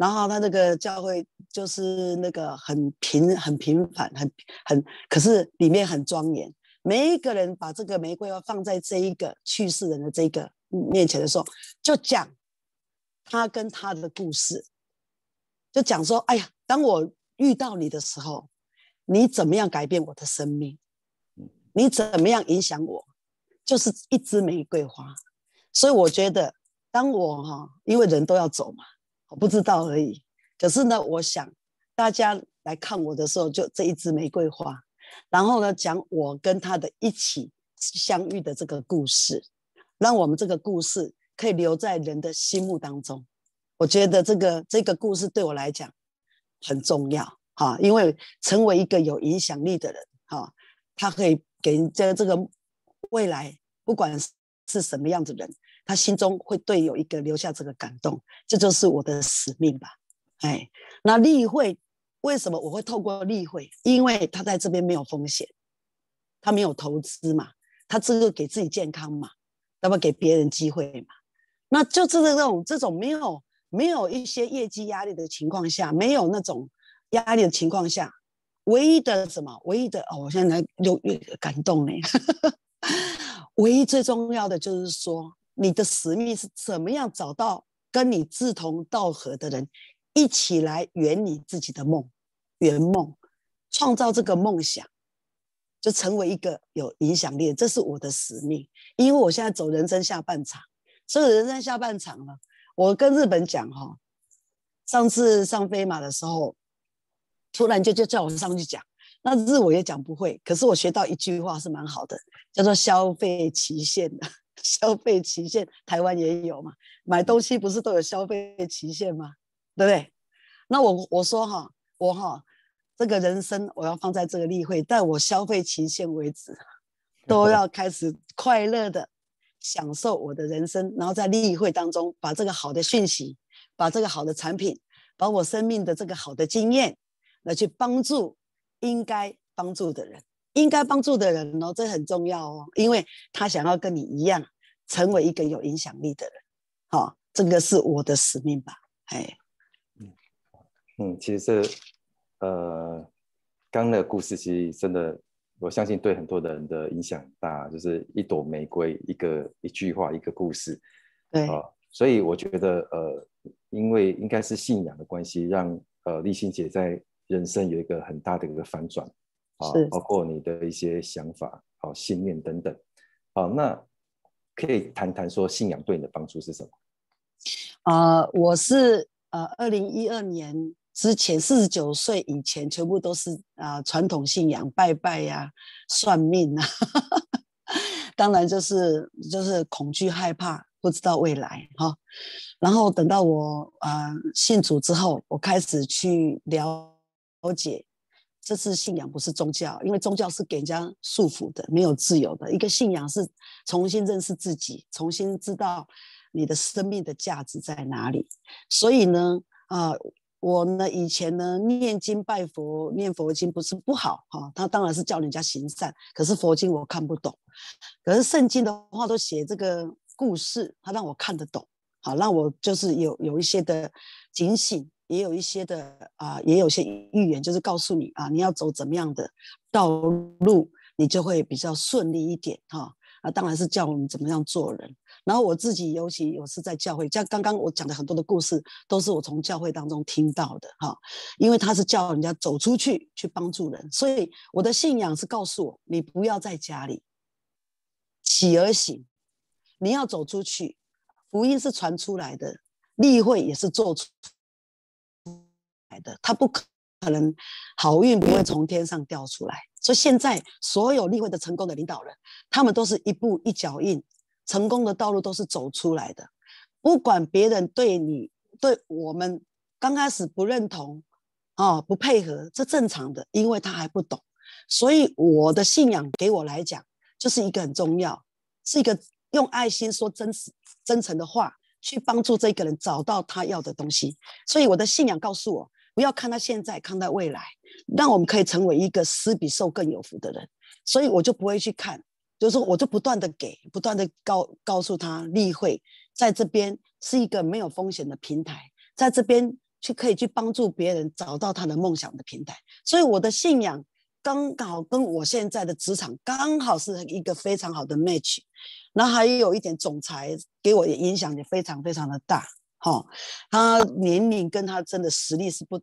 B: 然后他那个教会就是那个很平很平凡很很，可是里面很庄严。每一个人把这个玫瑰花放在这一个去世人的这个面前的时候，就讲他跟他的故事，就讲说：“哎呀，当我遇到你的时候，你怎么样改变我的生命？你怎么样影响我？就是一支玫瑰花。”所以我觉得，当我哈，因为人都要走嘛。我不知道而已。可是呢，我想大家来看我的时候，就这一支玫瑰花，然后呢，讲我跟他的一起相遇的这个故事，让我们这个故事可以留在人的心目当中。我觉得这个这个故事对我来讲很重要，哈，因为成为一个有影响力的人，哈，他可以给人在这个未来，不管是什么样的人。他心中会对有一个留下这个感动，这就是我的使命吧。哎，那例会为什么我会透过例会？因为他在这边没有风险，他没有投资嘛，他这个给自己健康嘛，那么给别人机会嘛。那就这种这种没有没有一些业绩压力的情况下，没有那种压力的情况下，唯一的什么？唯一的哦，我现在有有感动嘞。(laughs) 唯一最重要的就是说。你的使命是怎么样找到跟你志同道合的人，一起来圆你自己的梦，圆梦，创造这个梦想，就成为一个有影响力。这是我的使命，因为我现在走人生下半场，所以人生下半场了。我跟日本讲哈，上次上飞马的时候，突然就就叫我上去讲，那日我也讲不会，可是我学到一句话是蛮好的，叫做消费期限的。(laughs) 消费期限，台湾也有嘛？买东西不是都有消费期限吗？对不对？那我我说哈，我哈，这个人生我要放在这个例会，但我消费期限为止，(laughs) 都要 (laughs) 开始快乐的享受我的人生。然后在例会当中，把这个好的讯息，把这个好的产品，把我生命的这个好的经验，来去帮助应该帮助的人，应该帮助的人哦，这很重要哦，因为他想要跟你一样。成为一个有影响力的人，好，这个是我的使命吧？哎，嗯
A: 嗯，其实呃刚的故事，其实真的我相信对很多的人的影响大，就是一朵玫瑰，一个一句话，一个故事，对啊。所以我觉得呃，因为应该是信仰的关系，让呃立新姐在人生有一个很大的一个反转啊，包括你的一些想法、好信念等等，好那。可以谈谈说信仰对你的帮助是什么？
B: 呃，我是呃，二零一二年之前四十九岁以前，全部都是啊传统信仰拜拜呀、算命啊，(laughs) 当然就是就是恐惧害怕，不知道未来哈。然后等到我呃信主之后，我开始去了解。这是信仰，不是宗教，因为宗教是给人家束缚的，没有自由的。一个信仰是重新认识自己，重新知道你的生命的价值在哪里。所以呢，啊，我呢以前呢念经拜佛，念佛经不是不好，哈，他当然是叫人家行善。可是佛经我看不懂，可是圣经的话都写这个故事，他让我看得懂，好，让我就是有有一些的警醒。也有一些的啊，也有些预言，就是告诉你啊，你要走怎么样的道路，你就会比较顺利一点哈。那当然是教我们怎么样做人。然后我自己尤其有是在教会，像刚刚我讲的很多的故事，都是我从教会当中听到的哈。因为他是叫人家走出去去帮助人，所以我的信仰是告诉我，你不要在家里起而行，你要走出去。福音是传出来的，例会也是做出。来的他不可可能好运不会从天上掉出来，所以现在所有例会的成功的领导人，他们都是一步一脚印成功的道路都是走出来的。不管别人对你、对我们刚开始不认同啊，不配合，这正常的，因为他还不懂。所以我的信仰给我来讲，就是一个很重要，是一个用爱心说真实、真诚的话，去帮助这个人找到他要的东西。所以我的信仰告诉我。不要看他现在，看他未来，让我们可以成为一个施比受更有福的人。所以我就不会去看，就是说我就不断的给，不断的告告诉他，立会在这边是一个没有风险的平台，在这边去可以去帮助别人找到他的梦想的平台。所以我的信仰刚好跟我现在的职场刚好是一个非常好的 match。然后还有一点，总裁给我的影响也非常非常的大。哈，他年龄跟他真的实力是不，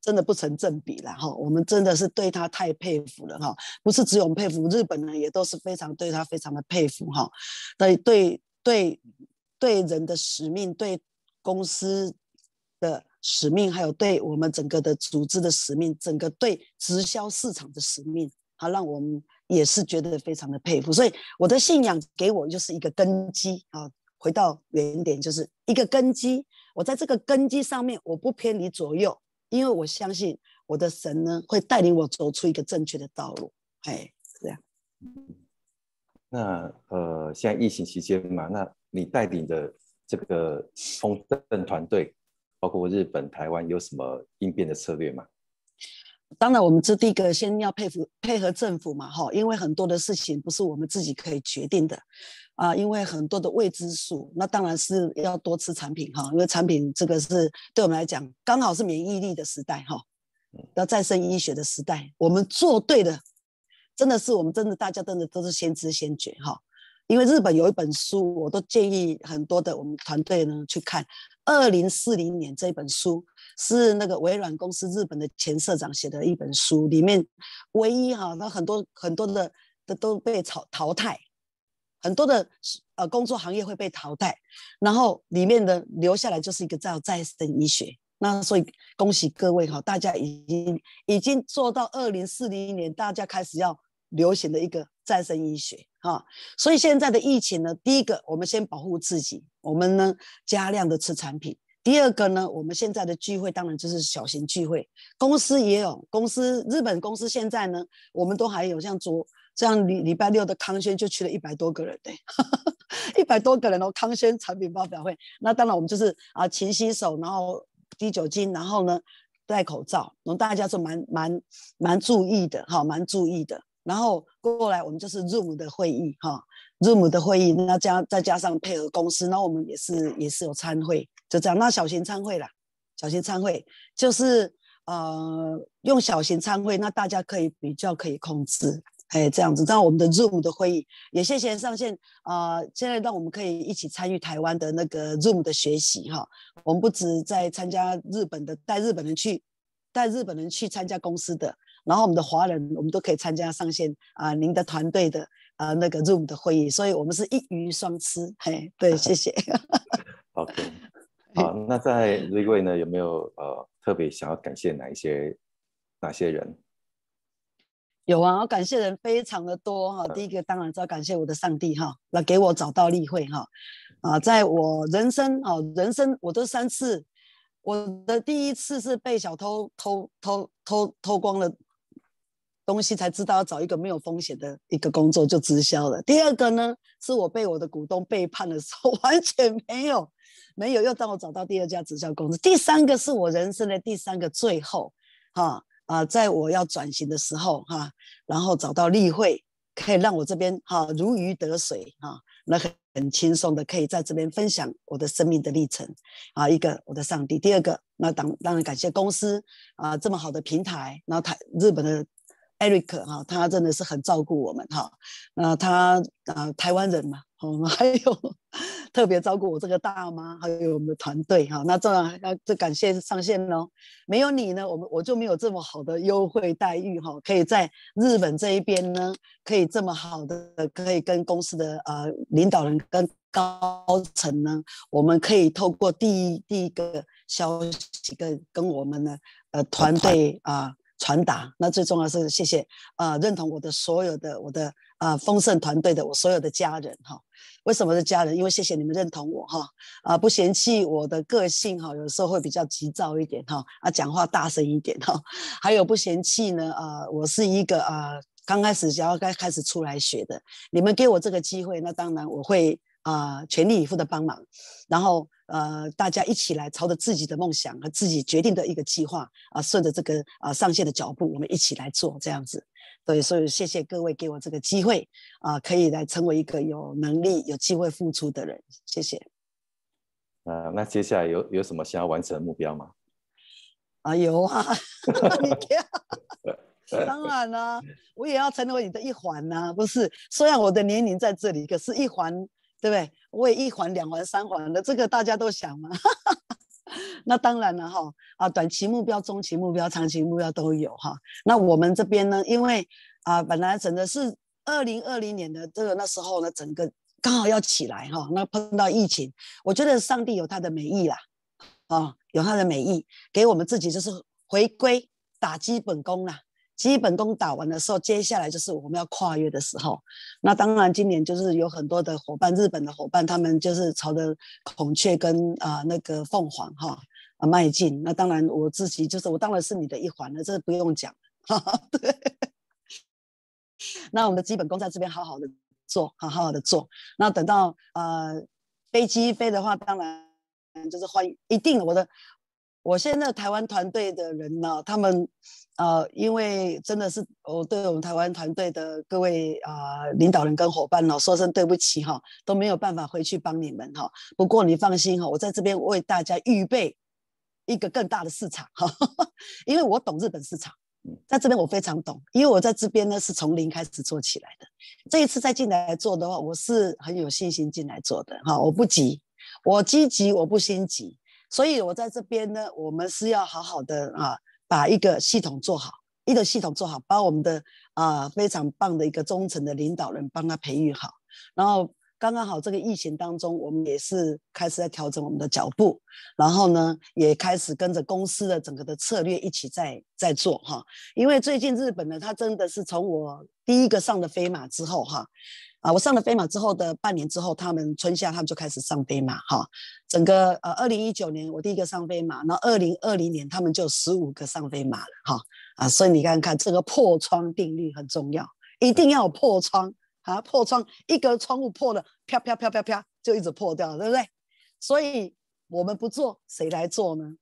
B: 真的不成正比了哈。我们真的是对他太佩服了哈，不是只有我们佩服，日本人也都是非常对他非常的佩服哈。对对对对人的使命，对公司的使命，还有对我们整个的组织的使命，整个对直销市场的使命，好让我们也是觉得非常的佩服。所以我的信仰给我就是一个根基啊。回到原点就是一个根基，我在这个根基上面，我不偏离左右，因为我相信我的神呢会带领我走出一个正确的道路。
A: 哎，是样。那呃，现在疫情期间嘛，那你带领的这个风镇团队，包括日本、台湾，有什么应变的策略吗？
B: 当然，我们这第一个先要配合配合政府嘛，哈，因为很多的事情不是我们自己可以决定的。啊，因为很多的未知数，那当然是要多吃产品哈。因为产品这个是对我们来讲，刚好是免疫力的时代哈，要再生医学的时代。我们做对的，真的是我们真的大家真的都是先知先觉哈。因为日本有一本书，我都建议很多的我们团队呢去看。二零四零年这本书是那个微软公司日本的前社长写的一本书，里面唯一哈，那很多很多的的都被炒淘汰。很多的呃工作行业会被淘汰，然后里面的留下来就是一个叫再生医学。那所以恭喜各位哈，大家已经已经做到二零四零年，大家开始要流行的一个再生医学哈。所以现在的疫情呢，第一个我们先保护自己，我们呢加量的吃产品。第二个呢，我们现在的聚会当然就是小型聚会，公司也有公司，日本公司现在呢，我们都还有像昨。这样礼礼拜六的康轩就去了一百多个人，对，(laughs) 一百多个人哦。康轩产品发表会，那当然我们就是啊勤洗手，然后滴酒精，然后呢戴口罩，然后大家是蛮蛮蛮注意的，哈，蛮注意的。然后过来我们就是 Zoom 的会议，哈，Zoom 的会议，那加再加上配合公司，那我们也是也是有参会，就这样。那小型参会啦，小型参会就是呃用小型参会，那大家可以比较可以控制。哎，这样子，这样我们的 Zoom 的会议也谢谢上线啊，现在让我们可以一起参与台湾的那个 Zoom 的学习哈。我们不止在参加日本的带日本人去，带日本人去参加公司的，然后我们的华人我们都可以参加上线啊，您的团队的啊那个 Zoom 的会议，所以我们是一鱼双吃。嘿，对，谢谢。(laughs)
A: OK，(laughs) 好，那在一位呢有没有呃特别想要感谢哪一些哪些人？
B: 有啊，我感谢人非常的多哈。第一个当然是要感谢我的上帝哈，来给我找到例会哈。啊，在我人生啊，人生我都三次，我的第一次是被小偷偷偷偷偷光了东西，才知道要找一个没有风险的一个工作就直销了。第二个呢，是我被我的股东背叛的时候，(laughs) 完全没有没有，又当我找到第二家直销公司。第三个是我人生的第三个最后啊。啊，在我要转型的时候，哈，然后找到例会，可以让我这边哈如鱼得水哈，那很很轻松的可以在这边分享我的生命的历程啊，一个我的上帝，第二个那当当然感谢公司啊这么好的平台，那台日本的 Eric 哈，他真的是很照顾我们哈，那他啊台湾人嘛。哦，还有特别照顾我这个大妈，还有我们的团队哈。那重要要就感谢上线咯，没有你呢，我们我就没有这么好的优惠待遇哈。可以在日本这一边呢，可以这么好的，可以跟公司的呃领导人跟高层呢，我们可以透过第一第一个消息跟跟我们的呃团队啊传达。那最重要是谢谢啊，认同我的所有的我的呃丰盛团队的我所有的家人哈。为什么是家人？因为谢谢你们认同我哈，啊不嫌弃我的个性哈，有时候会比较急躁一点哈，啊讲话大声一点哈，还有不嫌弃呢，啊我是一个啊刚开始想要该开始出来学的，你们给我这个机会，那当然我会啊全力以赴的帮忙，然后呃大家一起来朝着自己的梦想和自己决定的一个计划啊，顺着这个啊上线的脚步，我们一起来做这样子。对，所以谢谢各位给我这个机会啊，可以来成为一个有能力、有机会付出的人。谢谢。
A: 啊，那接下来有有什么想要完成的目标吗？啊，有啊，(laughs) 当
B: 然啦，我也要成为一环呐，不是？虽然我的年龄在这里，可是一环，对不对？我也一环、两环、三环的，这个大家都想嘛。那当然了哈，啊，短期目标、中期目标、长期目标都有哈。那我们这边呢，因为啊，本来整个是二零二零年的这个那时候呢，整个刚好要起来哈，那碰到疫情，我觉得上帝有他的美意啦，啊，有他的美意，给我们自己就是回归打基本功啦。基本功打完的时候，接下来就是我们要跨越的时候。那当然，今年就是有很多的伙伴，日本的伙伴，他们就是朝着孔雀跟啊那个凤凰哈啊迈进。那当然，我自己就是我当然是你的一环了，这不用讲。(laughs) 对。那我们的基本功在这边好好的做，好好的做。那等到呃飞机飞的话，当然就是欢，一定我的。我现在台湾团队的人呢，他们，呃，因为真的是我对我们台湾团队的各位啊领导人跟伙伴呢，说声对不起哈，都没有办法回去帮你们哈。不过你放心哈，我在这边为大家预备一个更大的市场哈，(laughs) 因为我懂日本市场，在这边我非常懂，因为我在这边呢是从零开始做起来的。这一次再进来做的话，我是很有信心进来做的哈，我不急，我积极，我不心急。所以，我在这边呢，我们是要好好的啊，把一个系统做好，一个系统做好，把我们的啊非常棒的一个忠诚的领导人帮他培育好，然后。刚刚好，这个疫情当中，我们也是开始在调整我们的脚步，然后呢，也开始跟着公司的整个的策略一起在在做哈。因为最近日本呢，它真的是从我第一个上了飞马之后哈，啊，我上了飞马之后的半年之后，他们春夏他们就开始上飞马哈。整个呃，二零一九年我第一个上飞马，然后二零二零年他们就十五个上飞马了哈。啊，所以你看看这个破窗定律很重要，一定要破窗。啊，破窗一个窗户破了，啪啪啪啪啪，就一直破掉，对不对？所以我们不做，谁来做呢？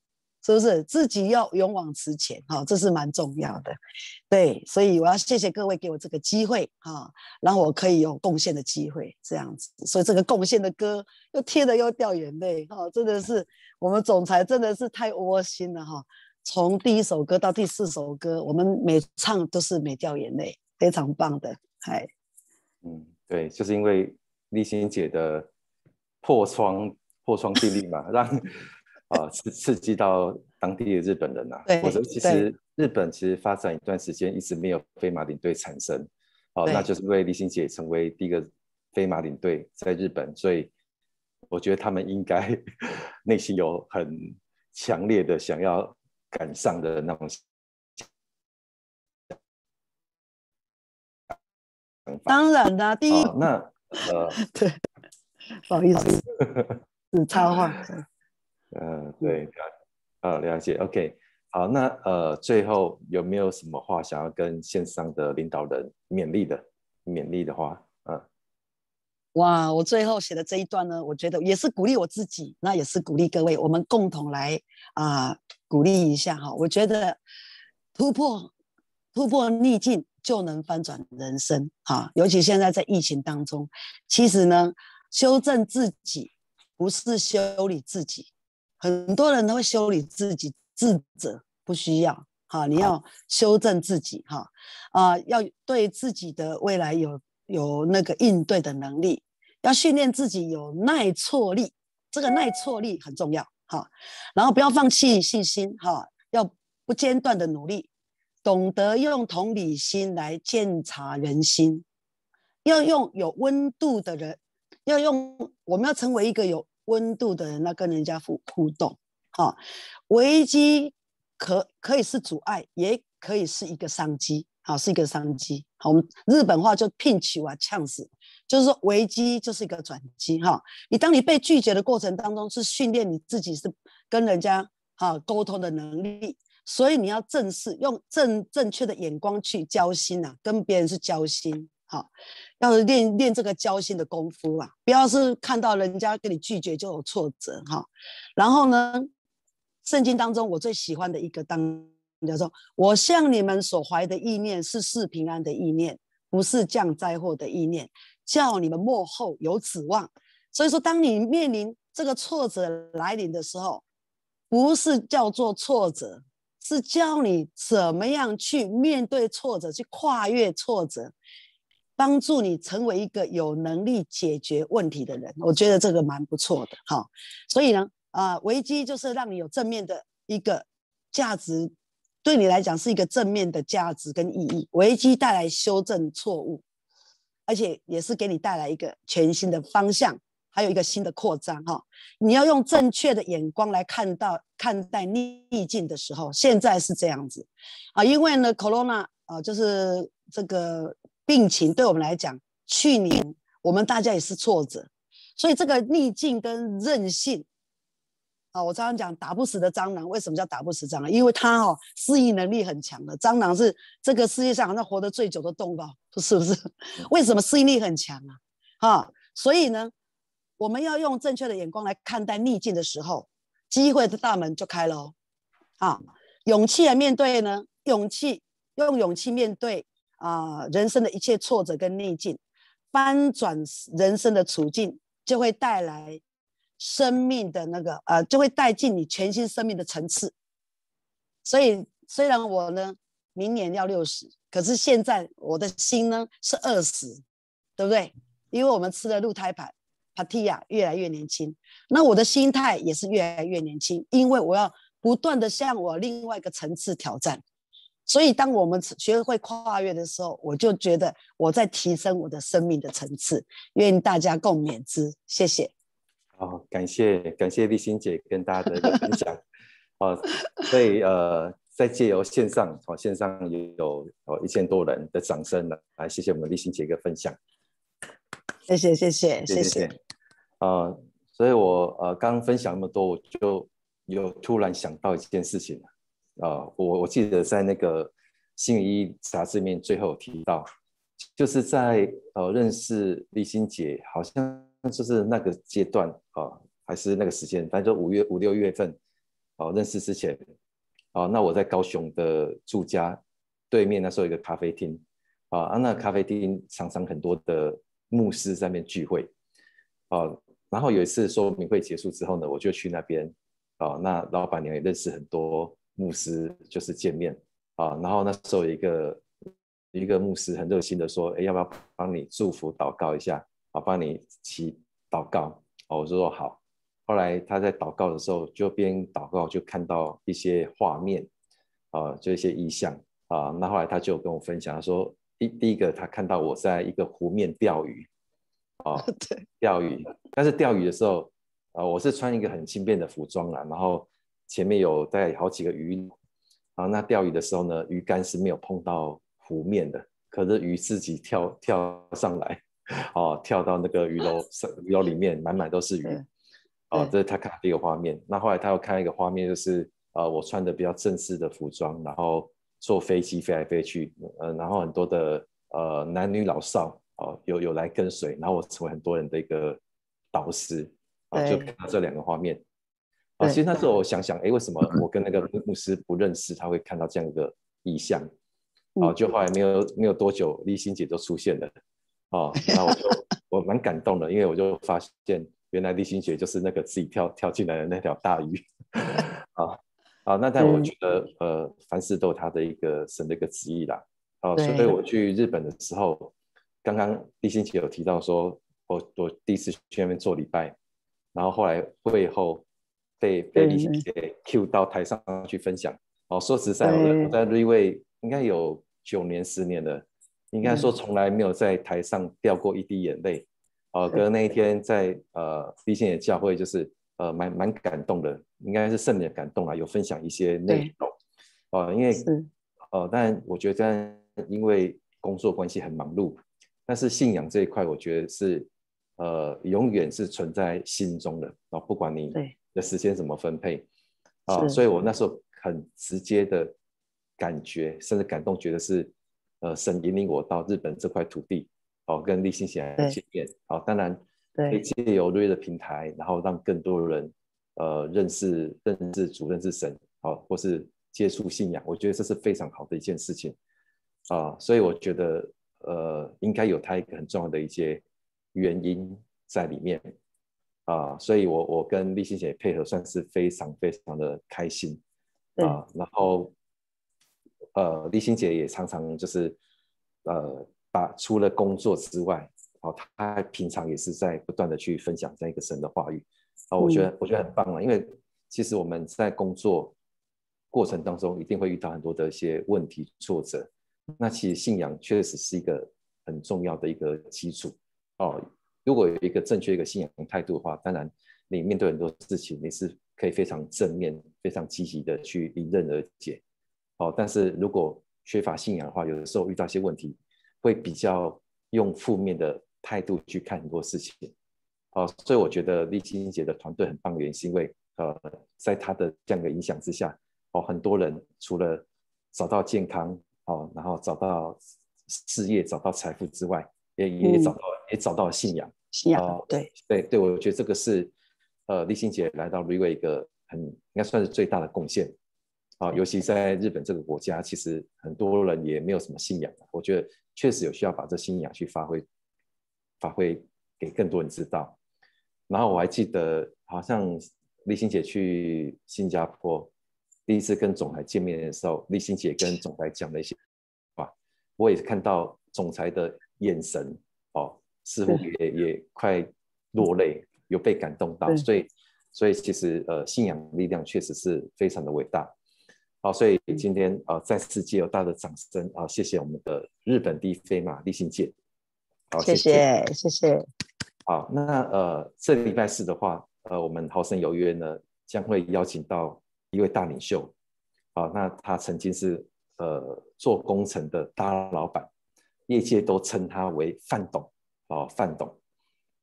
B: 是不是？自己要勇往直前，哈，这是蛮重要的。对，所以我要谢谢各位给我这个机会，哈，让我可以有贡献的机会，这样子。所以这个贡献的歌，又听的又掉眼泪，哈，真的是我们总裁真的是太窝心了，哈。从第一首歌到第四首歌，我们每唱都是每掉眼泪，非常棒的，嗨。
A: 嗯，对，就是因为立新姐的破窗破窗定律嘛，(laughs) 让啊刺刺激到当地的日本人呐。对，否则其实日本其实发展一段时间一直没有飞马领队产生，哦，那就是因为立新姐成为第一个飞马领队，在日本，所以我觉得他们应该 (laughs) 内心有很强烈的想要赶上的那种。
B: 当然啦，第一
A: 那呃 (laughs)
B: 对，不好意思，
A: (laughs) 是插话。嗯，对，呃，了解。OK，好，那呃，最后有没有什么话想要跟线上的领导人勉励的？勉励的话，嗯，
B: 哇，我最后写的这一段呢，我觉得也是鼓励我自己，那也是鼓励各位，我们共同来啊，鼓励一下哈。我觉得突破突破逆境。就能翻转人生啊！尤其现在在疫情当中，其实呢，修正自己不是修理自己，很多人都会修理自己，自责不需要哈。你要修正自己哈，啊，要对自己的未来有有那个应对的能力，要训练自己有耐挫力，这个耐挫力很重要哈。然后不要放弃信心哈，要不间断的努力。懂得用同理心来鉴察人心，要用有温度的人，要用我们要成为一个有温度的人，那跟人家互互动。好，危机可可以是阻碍，也可以是一个商机。好，是一个商机。好，我们日本话就 pinch 我呛死，就是说危机就是一个转机。哈，你当你被拒绝的过程当中，是训练你自己是跟人家哈沟通的能力。所以你要正视，用正正确的眼光去交心呐，跟别人是交心。好，要是练练这个交心的功夫啊，不要是看到人家跟你拒绝就有挫折哈。然后呢，圣经当中我最喜欢的一个当做我向你们所怀的意念是是平安的意念，不是降灾祸的意念，叫你们幕后有指望。所以说，当你面临这个挫折来临的时候，不是叫做挫折。是教你怎么样去面对挫折，去跨越挫折，帮助你成为一个有能力解决问题的人。我觉得这个蛮不错的，哈，所以呢，啊，危机就是让你有正面的一个价值，对你来讲是一个正面的价值跟意义。危机带来修正错误，而且也是给你带来一个全新的方向。还有一个新的扩张哈，你要用正确的眼光来看到看待逆境的时候，现在是这样子，啊，因为呢，Corona 啊，就是这个病情对我们来讲，去年我们大家也是挫折，所以这个逆境跟韧性，啊，我常常讲打不死的蟑螂，为什么叫打不死蟑螂？因为它哈适应能力很强的，蟑螂是这个世界上好像活得最久的动物，是不是？为什么适应力很强啊？哈，所以呢？我们要用正确的眼光来看待逆境的时候，机会的大门就开了。哦。啊，勇气来面对呢？勇气，用勇气面对啊！人生的一切挫折跟逆境，翻转人生的处境，就会带来生命的那个呃，就会带进你全新生命的层次。所以，虽然我呢明年要六十，可是现在我的心呢是二十，对不对？因为我们吃了鹿胎盘。帕蒂亚越来越年轻，那我的心态也是越来越年轻，因为我要不断的向我另外一个层次挑战。所以，当我们学会跨越的时候，我就觉得我在提升我的生命的层次。愿大家共勉之，谢谢。
A: 哦，感谢感谢立新姐跟大家的分享。哦，所以呃，在借由线上哦，线上有有哦一千多人的掌声了。来谢谢我们立新姐一个分享。
B: 谢谢谢谢谢谢，
A: 呃，所以，我呃刚分享那么多，我就有突然想到一件事情啊，我我记得在那个心理医杂志面最后提到，就是在呃认识立欣姐，好像就是那个阶段啊，还是那个时间，反正就五月五六月份，哦，认识之前，哦，那我在高雄的住家对面那时候有一个咖啡厅，啊，啊那咖啡厅常常很多的。牧师在那边聚会，哦，然后有一次说明会结束之后呢，我就去那边，哦，那老板娘也认识很多牧师，就是见面，啊，然后那时候一个一个牧师很热心的说，哎，要不要帮你祝福祷告一下，啊，帮你祈祷告，啊，我说好，后来他在祷告的时候，就边祷告就看到一些画面，啊，就一些意象，啊，那后来他就跟我分享，他说。第第一个，他看到我在一个湖面钓鱼，(laughs) 哦，对，钓鱼。但是钓鱼的时候，啊，我是穿一个很轻便的服装啦，然后前面有带好几个鱼然后那钓鱼的时候呢，鱼竿是没有碰到湖面的，可是鱼自己跳跳上来，(laughs) 哦，跳到那个鱼篓 (laughs) 上，鱼篓里面满满都是鱼。哦，这是他看到第一个画面。那后来他又看一个画面，就是，呃，我穿的比较正式的服装，然后。坐飞机飞来飞去，呃，然后很多的呃男女老少哦，有有来跟随，然后我成为很多人的一个导师，啊，就看到这两个画面，啊，其实那时候我想想，哎，为什么我跟那个牧师不认识，他会看到这样一个意象，啊，就后来没有没有多久，立心姐就出现了，哦，那我就 (laughs) 我蛮感动的，因为我就发现原来立心姐就是那个自己跳跳进来的那条大鱼，啊。(laughs) 啊，那但我觉得，呃，凡事都有他的一个神的一个旨意啦。哦，所以我去日本的时候，刚刚李新姐有提到说，我我第一次去那边做礼拜，然后后来会后被被李新奇给 Q 到台上去分享。哦，说实在，我在瑞威应该有九年十年了，应该说从来没有在台上掉过一滴眼泪。哦，可是那一天在呃李信的教会就是。呃，蛮蛮感动的，应该是甚的感动啊，有分享一些内容，哦，因为呃，当然我觉得因为工作关系很忙碌，但是信仰这一块，我觉得是呃，永远是存在心中的，哦、不管你的时间怎么分配啊，所以我那时候很直接的感觉，甚至感动，觉得是呃，神引领我到日本这块土地，哦，跟立新起生见面，哦，当然。可以借由瑞的平台，然后让更多人，呃，认识认识主、认识神，好，或是接触信仰，我觉得这是非常好的一件事情啊，所以我觉得，呃，应该有他一个很重要的一些原因在里面啊，所以，我我跟立新姐配合算是非常非常的开心啊，然后，呃，立新姐也常常就是，呃，把除了工作之外。哦，他平常也是在不断的去分享这样一个神的话语，哦，我觉得我觉得很棒啊，因为其实我们在工作过程当中一定会遇到很多的一些问题挫折，那其实信仰确实是一个很重要的一个基础哦。如果有一个正确一个信仰态度的话，当然你面对很多事情你是可以非常正面、非常积极的去迎刃而解。哦，但是如果缺乏信仰的话，有的时候遇到一些问题会比较用负面的。态度去看很多事情，哦，所以我觉得立新杰的团队很棒，因是因为呃，在他的这样的影响之下，哦，很多人除了找到健康，哦，然后找到事业、找到财富之外，也也找到也找到信仰。信仰，对对对，我觉得这个是呃，立新杰来到瑞威一个很应该算是最大的贡献。啊，尤其在日本这个国家，其实很多人也没有什么信仰，我觉得确实有需要把这信仰去发挥。发挥给更多人知道。然后我还记得，好像立新姐去新加坡第一次跟总裁见面的时候，立新姐跟总裁讲了一些话，我也是看到总裁的眼神哦，似乎也也快落泪，有被感动到。所以，所以其实呃，信仰力量确实是非常的伟大。好，所以今天啊，再次借由大的掌声啊，谢谢我们的日本第一飞马立新姐。好，谢谢谢谢。好，那呃，这礼拜四的话，呃，我们豪生有约呢，将会邀请到一位大领袖。好，那他曾经是呃做工程的大老板，业界都称他为范董哦，范董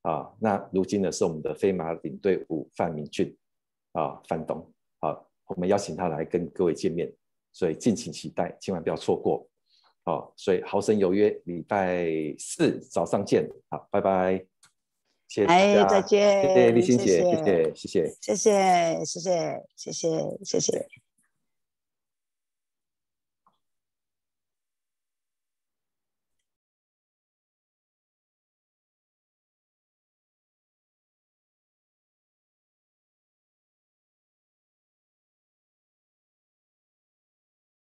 A: 啊。那如今呢是我们的飞马领队伍范明俊啊，范董啊，我们邀请他来跟各位见面，所以敬请期待，千万不要错过。好，所以豪生有约，礼拜四早上见，好，拜拜，谢谢，再见，谢谢立新姐，谢谢，谢谢，
B: 谢谢，谢谢，谢谢，谢谢。